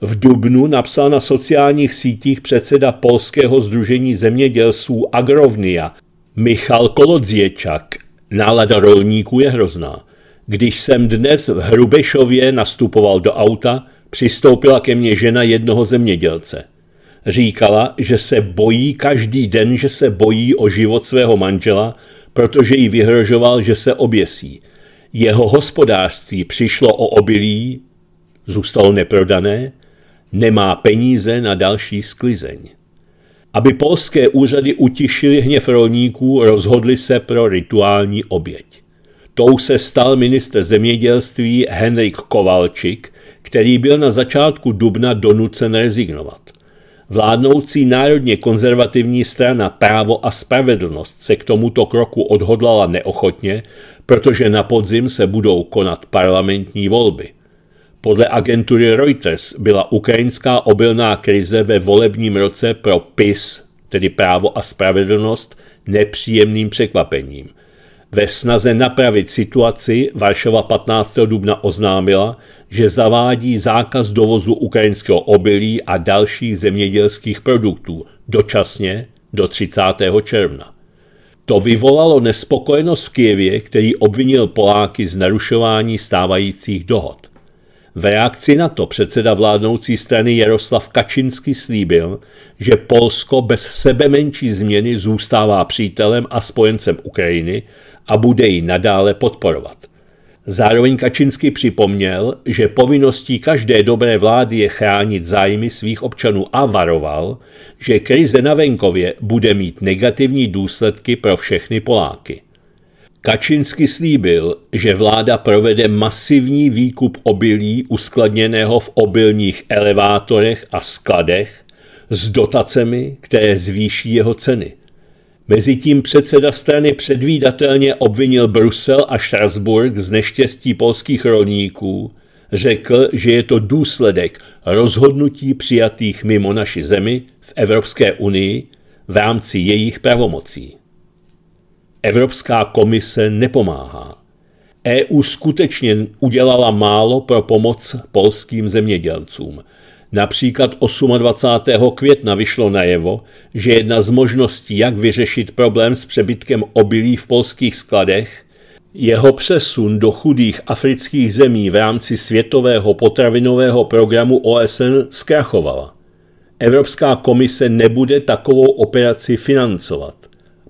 V Dubnu napsal na sociálních sítích předseda Polského združení zemědělců Agrovnia Michal Kolodziečak. Nálada rolníků je hrozná. Když jsem dnes v Hrubešově nastupoval do auta, přistoupila ke mně žena jednoho zemědělce. Říkala, že se bojí každý den, že se bojí o život svého manžela, protože jí vyhrožoval, že se oběsí. Jeho hospodářství přišlo o obilí, zůstalo neprodané, nemá peníze na další sklizeň. Aby polské úřady utišily hněv rolníků, rozhodli se pro rituální oběť. Tou se stal minister zemědělství Henrik Kovalčik, který byl na začátku dubna donucen rezignovat. Vládnoucí národně konzervativní strana Právo a spravedlnost se k tomuto kroku odhodlala neochotně, protože na podzim se budou konat parlamentní volby. Podle agentury Reuters byla ukrajinská obilná krize ve volebním roce pro PIS, tedy Právo a spravedlnost, nepříjemným překvapením – ve snaze napravit situaci Varšava 15. dubna oznámila, že zavádí zákaz dovozu ukrajinského obilí a dalších zemědělských produktů dočasně do 30. června. To vyvolalo nespokojenost v Kijevě, který obvinil Poláky z narušování stávajících dohod. V reakci na to předseda vládnoucí strany Jaroslav Kačinsky slíbil, že Polsko bez sebe menší změny zůstává přítelem a spojencem Ukrajiny a bude ji nadále podporovat. Zároveň Kačinsky připomněl, že povinností každé dobré vlády je chránit zájmy svých občanů a varoval, že krize na venkově bude mít negativní důsledky pro všechny Poláky. Kačinsky slíbil, že vláda provede masivní výkup obilí uskladněného v obilních elevátorech a skladech s dotacemi, které zvýší jeho ceny. Mezitím předseda strany předvídatelně obvinil Brusel a Štrasburg z neštěstí polských rolníků, řekl, že je to důsledek rozhodnutí přijatých mimo naši zemi v Evropské unii v rámci jejich pravomocí. Evropská komise nepomáhá. EU skutečně udělala málo pro pomoc polským zemědělcům. Například 28. května vyšlo najevo, že jedna z možností, jak vyřešit problém s přebytkem obilí v polských skladech, jeho přesun do chudých afrických zemí v rámci Světového potravinového programu OSN zkrachovala. Evropská komise nebude takovou operaci financovat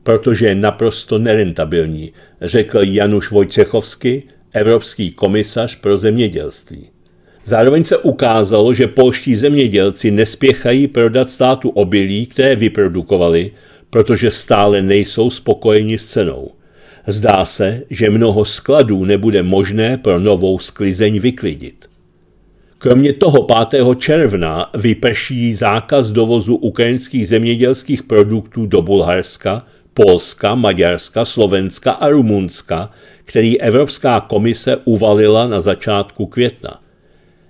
protože je naprosto nerentabilní, řekl Januš Vojcechovsky, evropský komisař pro zemědělství. Zároveň se ukázalo, že polští zemědělci nespěchají prodat státu obilí, které vyprodukovali, protože stále nejsou spokojeni s cenou. Zdá se, že mnoho skladů nebude možné pro novou sklizeň vyklidit. Kromě toho 5. června vyprší zákaz dovozu ukrajinských zemědělských produktů do Bulharska, Polska, Maďarska, Slovenska a Rumunska, který Evropská komise uvalila na začátku května.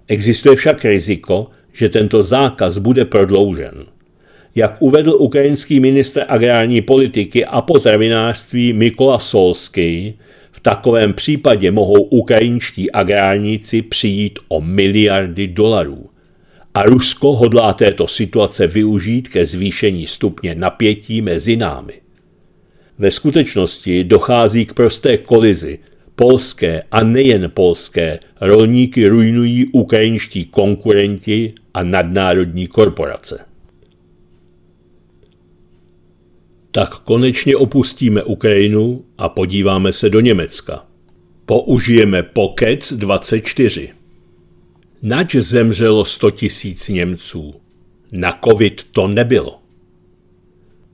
Existuje však riziko, že tento zákaz bude prodloužen. Jak uvedl ukrajinský ministr agrární politiky a potravinářství Mikola Solsky, v takovém případě mohou ukrajinští agrárníci přijít o miliardy dolarů. A Rusko hodlá této situace využít ke zvýšení stupně napětí mezi námi. Ve skutečnosti dochází k prosté kolizi. Polské a nejen polské rolníky ruinují ukrajinští konkurenti a nadnárodní korporace. Tak konečně opustíme Ukrajinu a podíváme se do Německa. Použijeme Pokec 24. Nač zemřelo 100 000 Němců. Na covid to nebylo.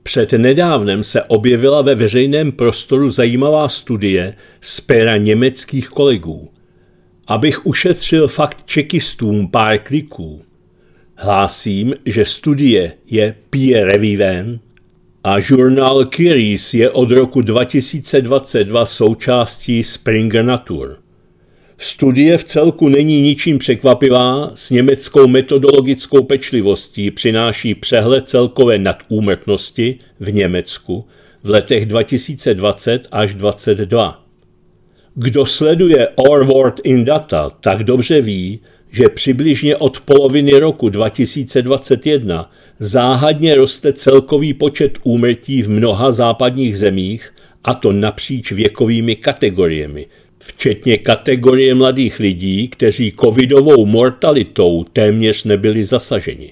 Před nedávnem se objevila ve veřejném prostoru zajímavá studie z pera německých kolegů. Abych ušetřil fakt čekistům pár kliků, hlásím, že studie je peer reviven a žurnál Kiris je od roku 2022 součástí Springer Nature. Studie v celku není ničím překvapivá, s německou metodologickou pečlivostí přináší přehled celkové nadúmrtnosti v Německu v letech 2020 až 2022. Kdo sleduje Our World in Data, tak dobře ví, že přibližně od poloviny roku 2021 záhadně roste celkový počet úmrtí v mnoha západních zemích, a to napříč věkovými kategoriemi – včetně kategorie mladých lidí, kteří covidovou mortalitou téměř nebyli zasaženi.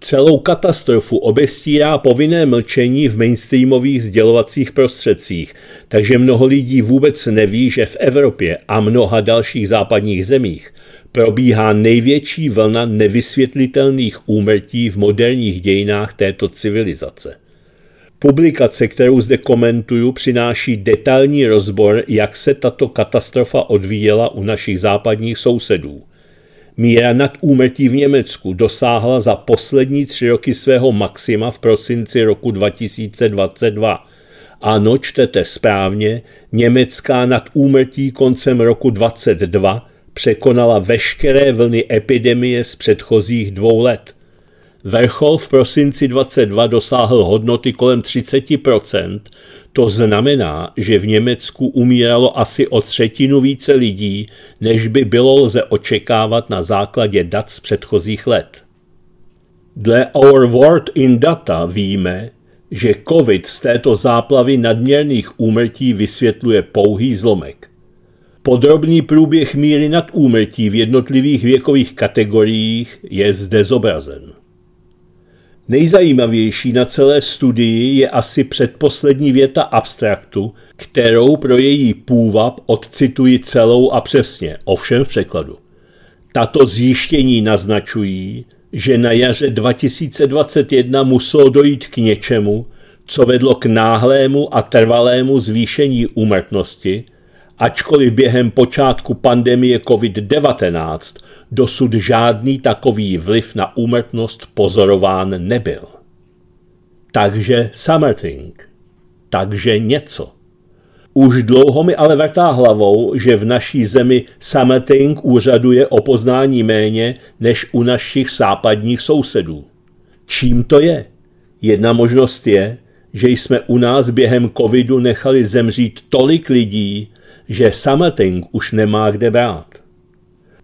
Celou katastrofu obestírá povinné mlčení v mainstreamových sdělovacích prostředcích, takže mnoho lidí vůbec neví, že v Evropě a mnoha dalších západních zemích probíhá největší vlna nevysvětlitelných úmrtí v moderních dějinách této civilizace. Publikace, kterou zde komentuju, přináší detailní rozbor, jak se tato katastrofa odvíjela u našich západních sousedů. Míra nad úmrtí v Německu dosáhla za poslední tři roky svého maxima v prosinci roku 2022. Ano, čtete správně, německá nad úmrtí koncem roku 2022 překonala veškeré vlny epidemie z předchozích dvou let. Vrchol v prosinci 22 dosáhl hodnoty kolem 30%, to znamená, že v Německu umíralo asi o třetinu více lidí, než by bylo lze očekávat na základě dat z předchozích let. Dle Our World in Data víme, že COVID z této záplavy nadměrných úmrtí vysvětluje pouhý zlomek. Podrobný průběh míry nad úmrtí v jednotlivých věkových kategoriích je zde zobrazen. Nejzajímavější na celé studii je asi předposlední věta abstraktu, kterou pro její půvab odcituji celou a přesně, ovšem v překladu. Tato zjištění naznačují, že na jaře 2021 muselo dojít k něčemu, co vedlo k náhlému a trvalému zvýšení úmrtnosti – ačkoliv během počátku pandemie COVID-19 dosud žádný takový vliv na úmrtnost pozorován nebyl. Takže something. Takže něco. Už dlouho mi ale vrtá hlavou, že v naší zemi something úřaduje o poznání méně než u našich západních sousedů. Čím to je? Jedna možnost je, že jsme u nás během covidu nechali zemřít tolik lidí, že sameting už nemá kde brát.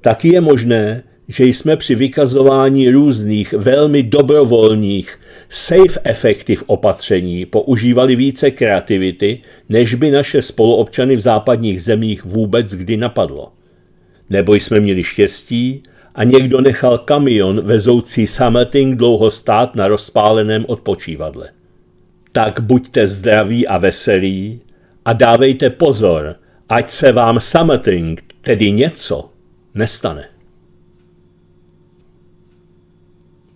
Taky je možné, že jsme při vykazování různých velmi dobrovolných safe efektiv opatření používali více kreativity, než by naše spoluobčany v západních zemích vůbec kdy napadlo. Nebo jsme měli štěstí a někdo nechal kamion vezoucí sameting dlouho stát na rozpáleném odpočívadle. Tak buďte zdraví a veselí a dávejte pozor – ať se vám something, tedy něco, nestane.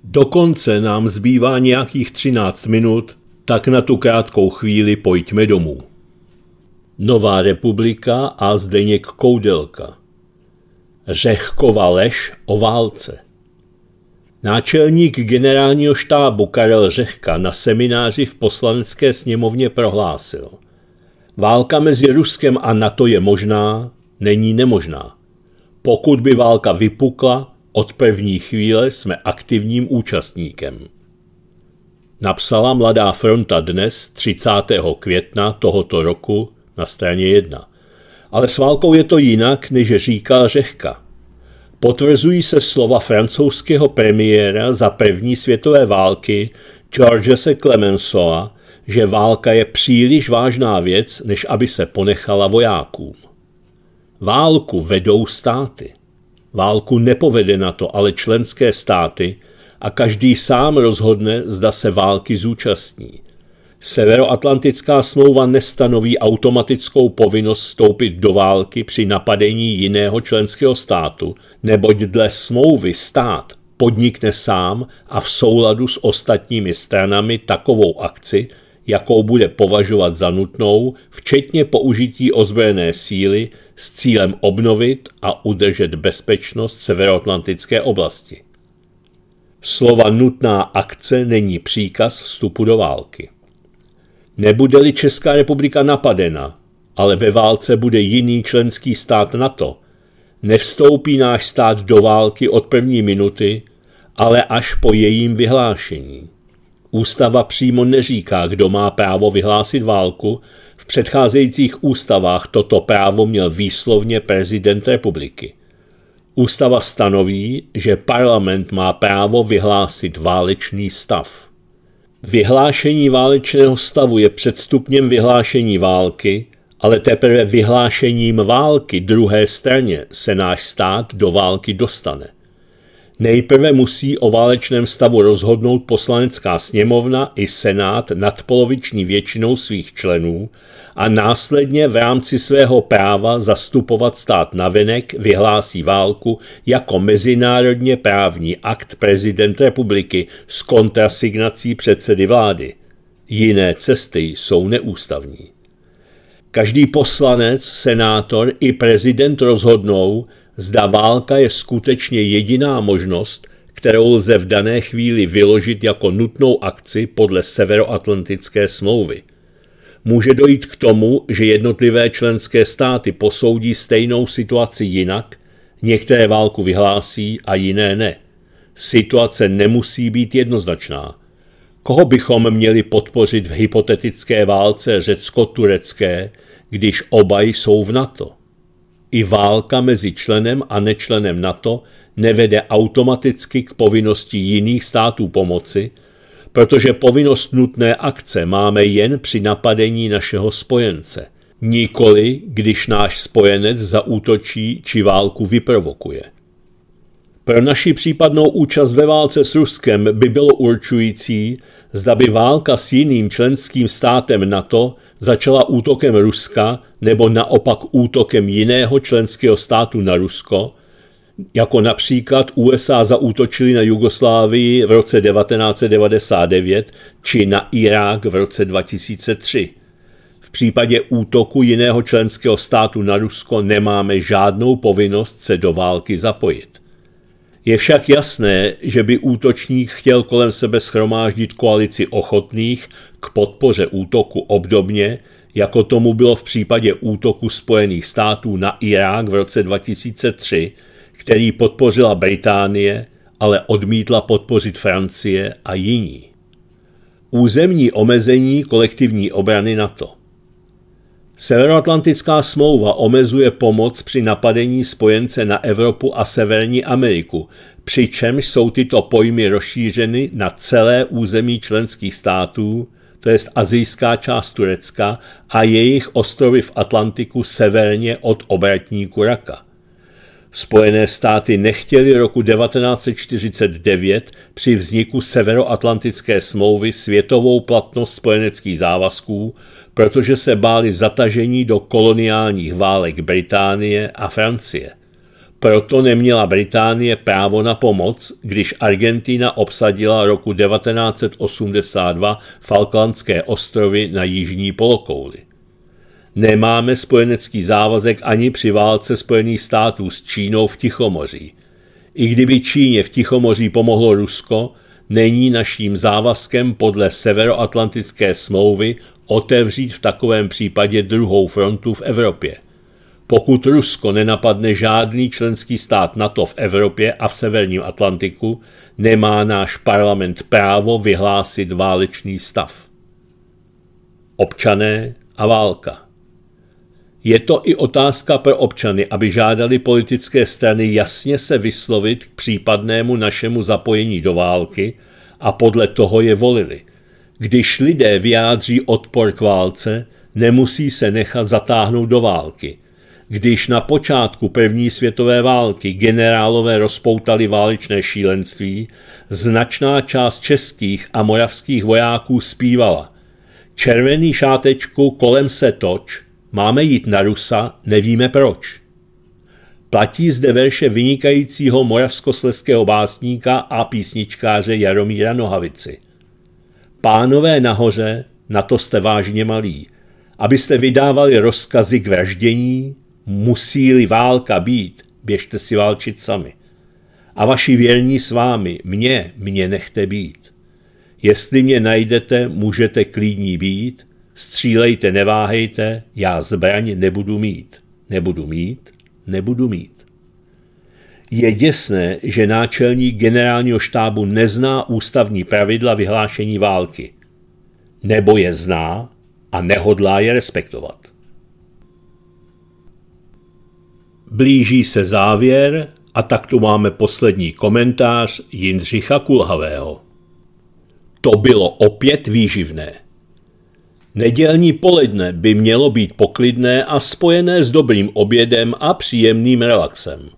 Dokonce nám zbývá nějakých 13 minut, tak na tu krátkou chvíli pojďme domů. Nová republika a Zdeněk Koudelka. Řehkova lež o válce. Náčelník generálního štábu Karel Řehka na semináři v poslanecké sněmovně prohlásil – Válka mezi Ruskem a NATO je možná, není nemožná. Pokud by válka vypukla, od první chvíle jsme aktivním účastníkem. Napsala Mladá fronta dnes 30. května tohoto roku na straně 1. Ale s válkou je to jinak, než říká Řehka. Potvrzují se slova francouzského premiéra za první světové války Georgese Clemensoa, že válka je příliš vážná věc, než aby se ponechala vojákům. Válku vedou státy. Válku nepovede na to ale členské státy a každý sám rozhodne, zda se války zúčastní. Severoatlantická smlouva nestanoví automatickou povinnost vstoupit do války při napadení jiného členského státu, neboť dle smlouvy stát podnikne sám a v souladu s ostatními stranami takovou akci, jakou bude považovat za nutnou, včetně použití ozbrojené síly s cílem obnovit a udržet bezpečnost severoatlantické oblasti. Slova nutná akce není příkaz vstupu do války. Nebude-li Česká republika napadena, ale ve válce bude jiný členský stát NATO, nevstoupí náš stát do války od první minuty, ale až po jejím vyhlášení. Ústava přímo neříká, kdo má právo vyhlásit válku, v předcházejících ústavách toto právo měl výslovně prezident republiky. Ústava stanoví, že parlament má právo vyhlásit válečný stav. Vyhlášení válečného stavu je předstupněm vyhlášení války, ale teprve vyhlášením války druhé straně se náš stát do války dostane. Nejprve musí o válečném stavu rozhodnout poslanecká sněmovna i senát nadpoloviční většinou svých členů a následně v rámci svého práva zastupovat stát navenek vyhlásí válku jako mezinárodně právní akt prezident republiky s kontrasignací předsedy vlády. Jiné cesty jsou neústavní. Každý poslanec, senátor i prezident rozhodnou, zda válka je skutečně jediná možnost, kterou lze v dané chvíli vyložit jako nutnou akci podle Severoatlantické smlouvy. Může dojít k tomu, že jednotlivé členské státy posoudí stejnou situaci jinak, některé válku vyhlásí a jiné ne. Situace nemusí být jednoznačná. Koho bychom měli podpořit v hypotetické válce řecko-turecké, když oba jsou v NATO? I válka mezi členem a nečlenem NATO nevede automaticky k povinnosti jiných států pomoci, protože povinnost nutné akce máme jen při napadení našeho spojence, nikoli když náš spojenec zaútočí či válku vyprovokuje. Pro naši případnou účast ve válce s Ruskem by bylo určující, zda by válka s jiným členským státem NATO začala útokem Ruska nebo naopak útokem jiného členského státu na Rusko, jako například USA zaútočili na Jugoslávii v roce 1999 či na Irák v roce 2003. V případě útoku jiného členského státu na Rusko nemáme žádnou povinnost se do války zapojit. Je však jasné, že by útočník chtěl kolem sebe schromáždit koalici ochotných k podpoře útoku obdobně, jako tomu bylo v případě útoku Spojených států na Irák v roce 2003, který podpořila Británie, ale odmítla podpořit Francie a jiní. Územní omezení kolektivní obrany NATO Severoatlantická smlouva omezuje pomoc při napadení spojence na Evropu a Severní Ameriku, přičemž jsou tyto pojmy rozšířeny na celé území členských států, to jest azijská část Turecka a jejich ostrovy v Atlantiku severně od obratníku Raka. Spojené státy nechtěly roku 1949 při vzniku Severoatlantické smlouvy světovou platnost spojeneckých závazků, protože se báli zatažení do koloniálních válek Británie a Francie. Proto neměla Británie právo na pomoc, když Argentina obsadila roku 1982 Falklandské ostrovy na jižní polokouli. Nemáme spojenecký závazek ani při válce Spojených států s Čínou v Tichomoří. I kdyby Číně v Tichomoří pomohlo Rusko, není naším závazkem podle Severoatlantické smlouvy otevřít v takovém případě druhou frontu v Evropě. Pokud Rusko nenapadne žádný členský stát NATO v Evropě a v Severním Atlantiku, nemá náš parlament právo vyhlásit válečný stav. Občané a válka. Je to i otázka pro občany, aby žádali politické strany jasně se vyslovit k případnému našemu zapojení do války a podle toho je volili – když lidé vyjádří odpor k válce, nemusí se nechat zatáhnout do války. Když na počátku první světové války generálové rozpoutali válečné šílenství, značná část českých a moravských vojáků zpívala Červený šátečku kolem se toč, máme jít na Rusa, nevíme proč. Platí zde verše vynikajícího moravskosleského básníka a písničkáře Jaromíra Nohavici. Pánové nahoře, na to jste vážně malí. Abyste vydávali rozkazy k vraždění, musí-li válka být, běžte si válčit sami. A vaši věrní s vámi, mě, mě nechte být. Jestli mě najdete, můžete klidní být, střílejte, neváhejte, já zbraň nebudu mít. Nebudu mít, nebudu mít. Je děsné, že náčelník generálního štábu nezná ústavní pravidla vyhlášení války. Nebo je zná a nehodlá je respektovat. Blíží se závěr a tak tu máme poslední komentář Jindřicha Kulhavého. To bylo opět výživné. Nedělní poledne by mělo být poklidné a spojené s dobrým obědem a příjemným relaxem.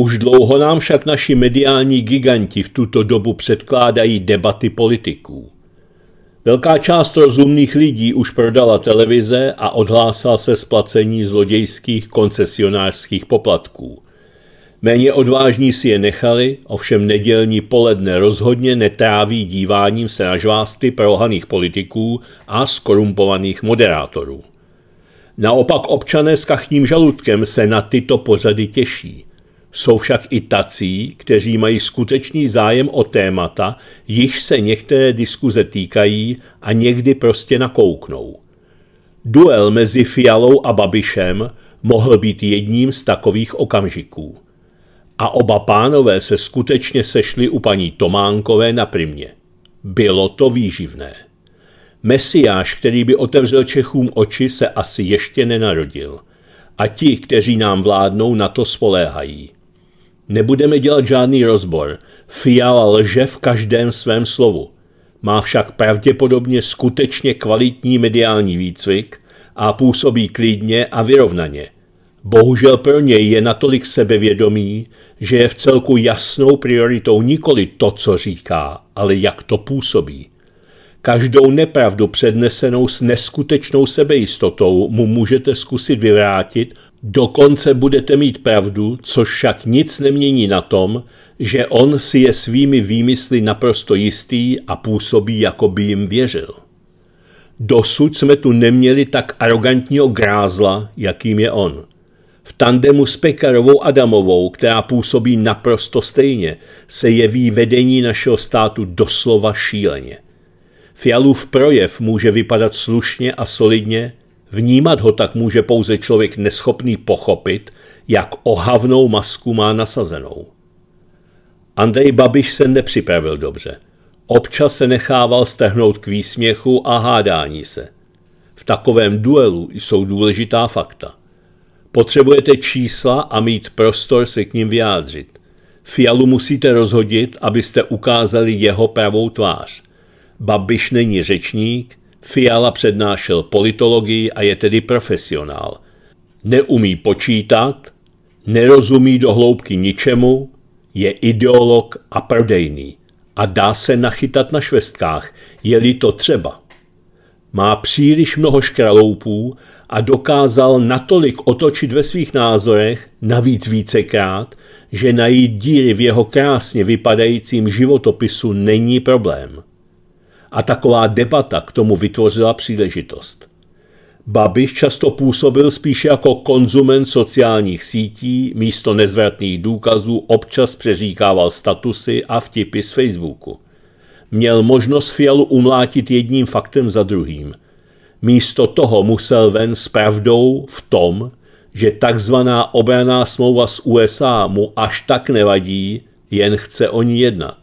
Už dlouho nám však naši mediální giganti v tuto dobu předkládají debaty politiků. Velká část rozumných lidí už prodala televize a odhlásila se splacení zlodějských koncesionářských poplatků. Méně odvážní si je nechali, ovšem nedělní poledne rozhodně netráví díváním se na žvásty prohaných politiků a skorumpovaných moderátorů. Naopak občané s kachním žaludkem se na tyto pořady těší – jsou však i tací, kteří mají skutečný zájem o témata, již se některé diskuze týkají a někdy prostě nakouknou. Duel mezi Fialou a Babišem mohl být jedním z takových okamžiků. A oba pánové se skutečně sešli u paní Tománkové na primě. Bylo to výživné. Mesiáš, který by otevřel Čechům oči, se asi ještě nenarodil. A ti, kteří nám vládnou, na to spoléhají. Nebudeme dělat žádný rozbor. Fiala lže v každém svém slovu. Má však pravděpodobně skutečně kvalitní mediální výcvik a působí klidně a vyrovnaně. Bohužel pro něj je natolik sebevědomý, že je v celku jasnou prioritou nikoli to, co říká, ale jak to působí. Každou nepravdu přednesenou s neskutečnou sebejistotou mu můžete zkusit vyvrátit Dokonce budete mít pravdu, což však nic nemění na tom, že on si je svými výmysly naprosto jistý a působí, jako by jim věřil. Dosud jsme tu neměli tak arrogantního grázla, jakým je on. V tandemu s Pekarovou Adamovou, která působí naprosto stejně, se jeví vedení našeho státu doslova šíleně. Fialův projev může vypadat slušně a solidně, Vnímat ho tak může pouze člověk neschopný pochopit, jak ohavnou masku má nasazenou. Andrej Babiš se nepřipravil dobře. Občas se nechával strhnout k výsměchu a hádání se. V takovém duelu jsou důležitá fakta. Potřebujete čísla a mít prostor se k ním vyjádřit. Fialu musíte rozhodit, abyste ukázali jeho pravou tvář. Babiš není řečník, Fiala přednášel politologii a je tedy profesionál. Neumí počítat, nerozumí do hloubky ničemu, je ideolog a prodejný a dá se nachytat na švestkách, je-li to třeba. Má příliš mnoho škraloupů a dokázal natolik otočit ve svých názorech, navíc vícekrát, že najít díry v jeho krásně vypadajícím životopisu není problém a taková debata k tomu vytvořila příležitost. Babiš často působil spíše jako konzument sociálních sítí, místo nezvratných důkazů občas přeříkával statusy a vtipy z Facebooku. Měl možnost Fialu umlátit jedním faktem za druhým. Místo toho musel ven s pravdou v tom, že takzvaná obraná smlouva s USA mu až tak nevadí, jen chce o ní jednat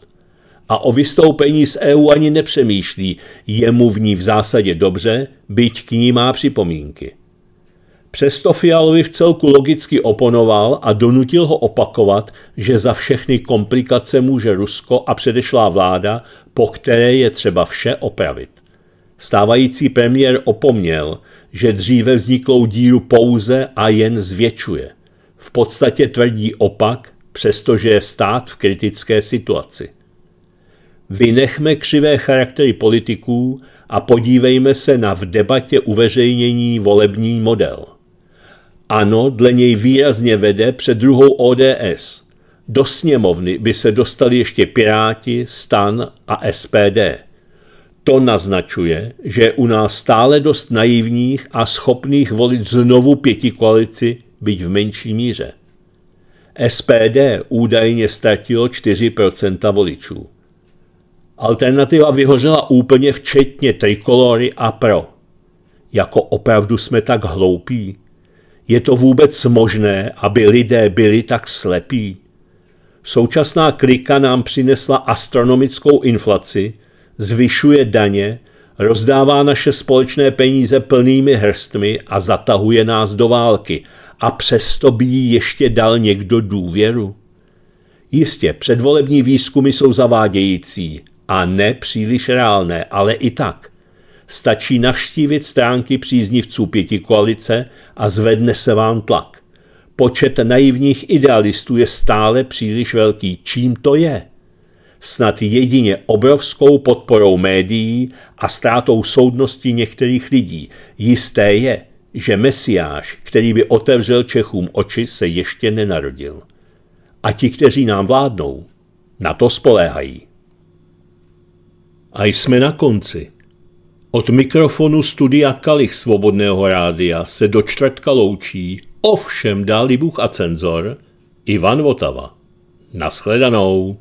a o vystoupení z EU ani nepřemýšlí, jemu v ní v zásadě dobře, byť k ní má připomínky. Přesto Fialovi v celku logicky oponoval a donutil ho opakovat, že za všechny komplikace může Rusko a předešlá vláda, po které je třeba vše opravit. Stávající premiér opomněl, že dříve vzniklou díru pouze a jen zvětšuje. V podstatě tvrdí opak, přestože je stát v kritické situaci. Vynechme křivé charaktery politiků a podívejme se na v debatě uveřejnění volební model. Ano, dle něj výrazně vede před druhou ODS. Do sněmovny by se dostali ještě Piráti, Stan a SPD. To naznačuje, že je u nás stále dost naivních a schopných volit znovu pěti koalici, byť v menší míře. SPD údajně ztratilo 4 voličů. Alternativa vyhořela úplně včetně trikolory a pro. Jako opravdu jsme tak hloupí? Je to vůbec možné, aby lidé byli tak slepí? Současná klika nám přinesla astronomickou inflaci, zvyšuje daně, rozdává naše společné peníze plnými hrstmi a zatahuje nás do války. A přesto by jí ještě dal někdo důvěru? Jistě, předvolební výzkumy jsou zavádějící, a ne příliš reálné, ale i tak. Stačí navštívit stránky příznivců pěti koalice a zvedne se vám tlak. Počet naivních idealistů je stále příliš velký. Čím to je? Snad jedině obrovskou podporou médií a ztrátou soudnosti některých lidí. Jisté je, že mesiáš, který by otevřel Čechům oči, se ještě nenarodil. A ti, kteří nám vládnou, na to spoléhají. A jsme na konci. Od mikrofonu studia Kalich Svobodného rádia se do čtvrtka loučí, ovšem dá Libuch a cenzor, Ivan Votava. Naschledanou.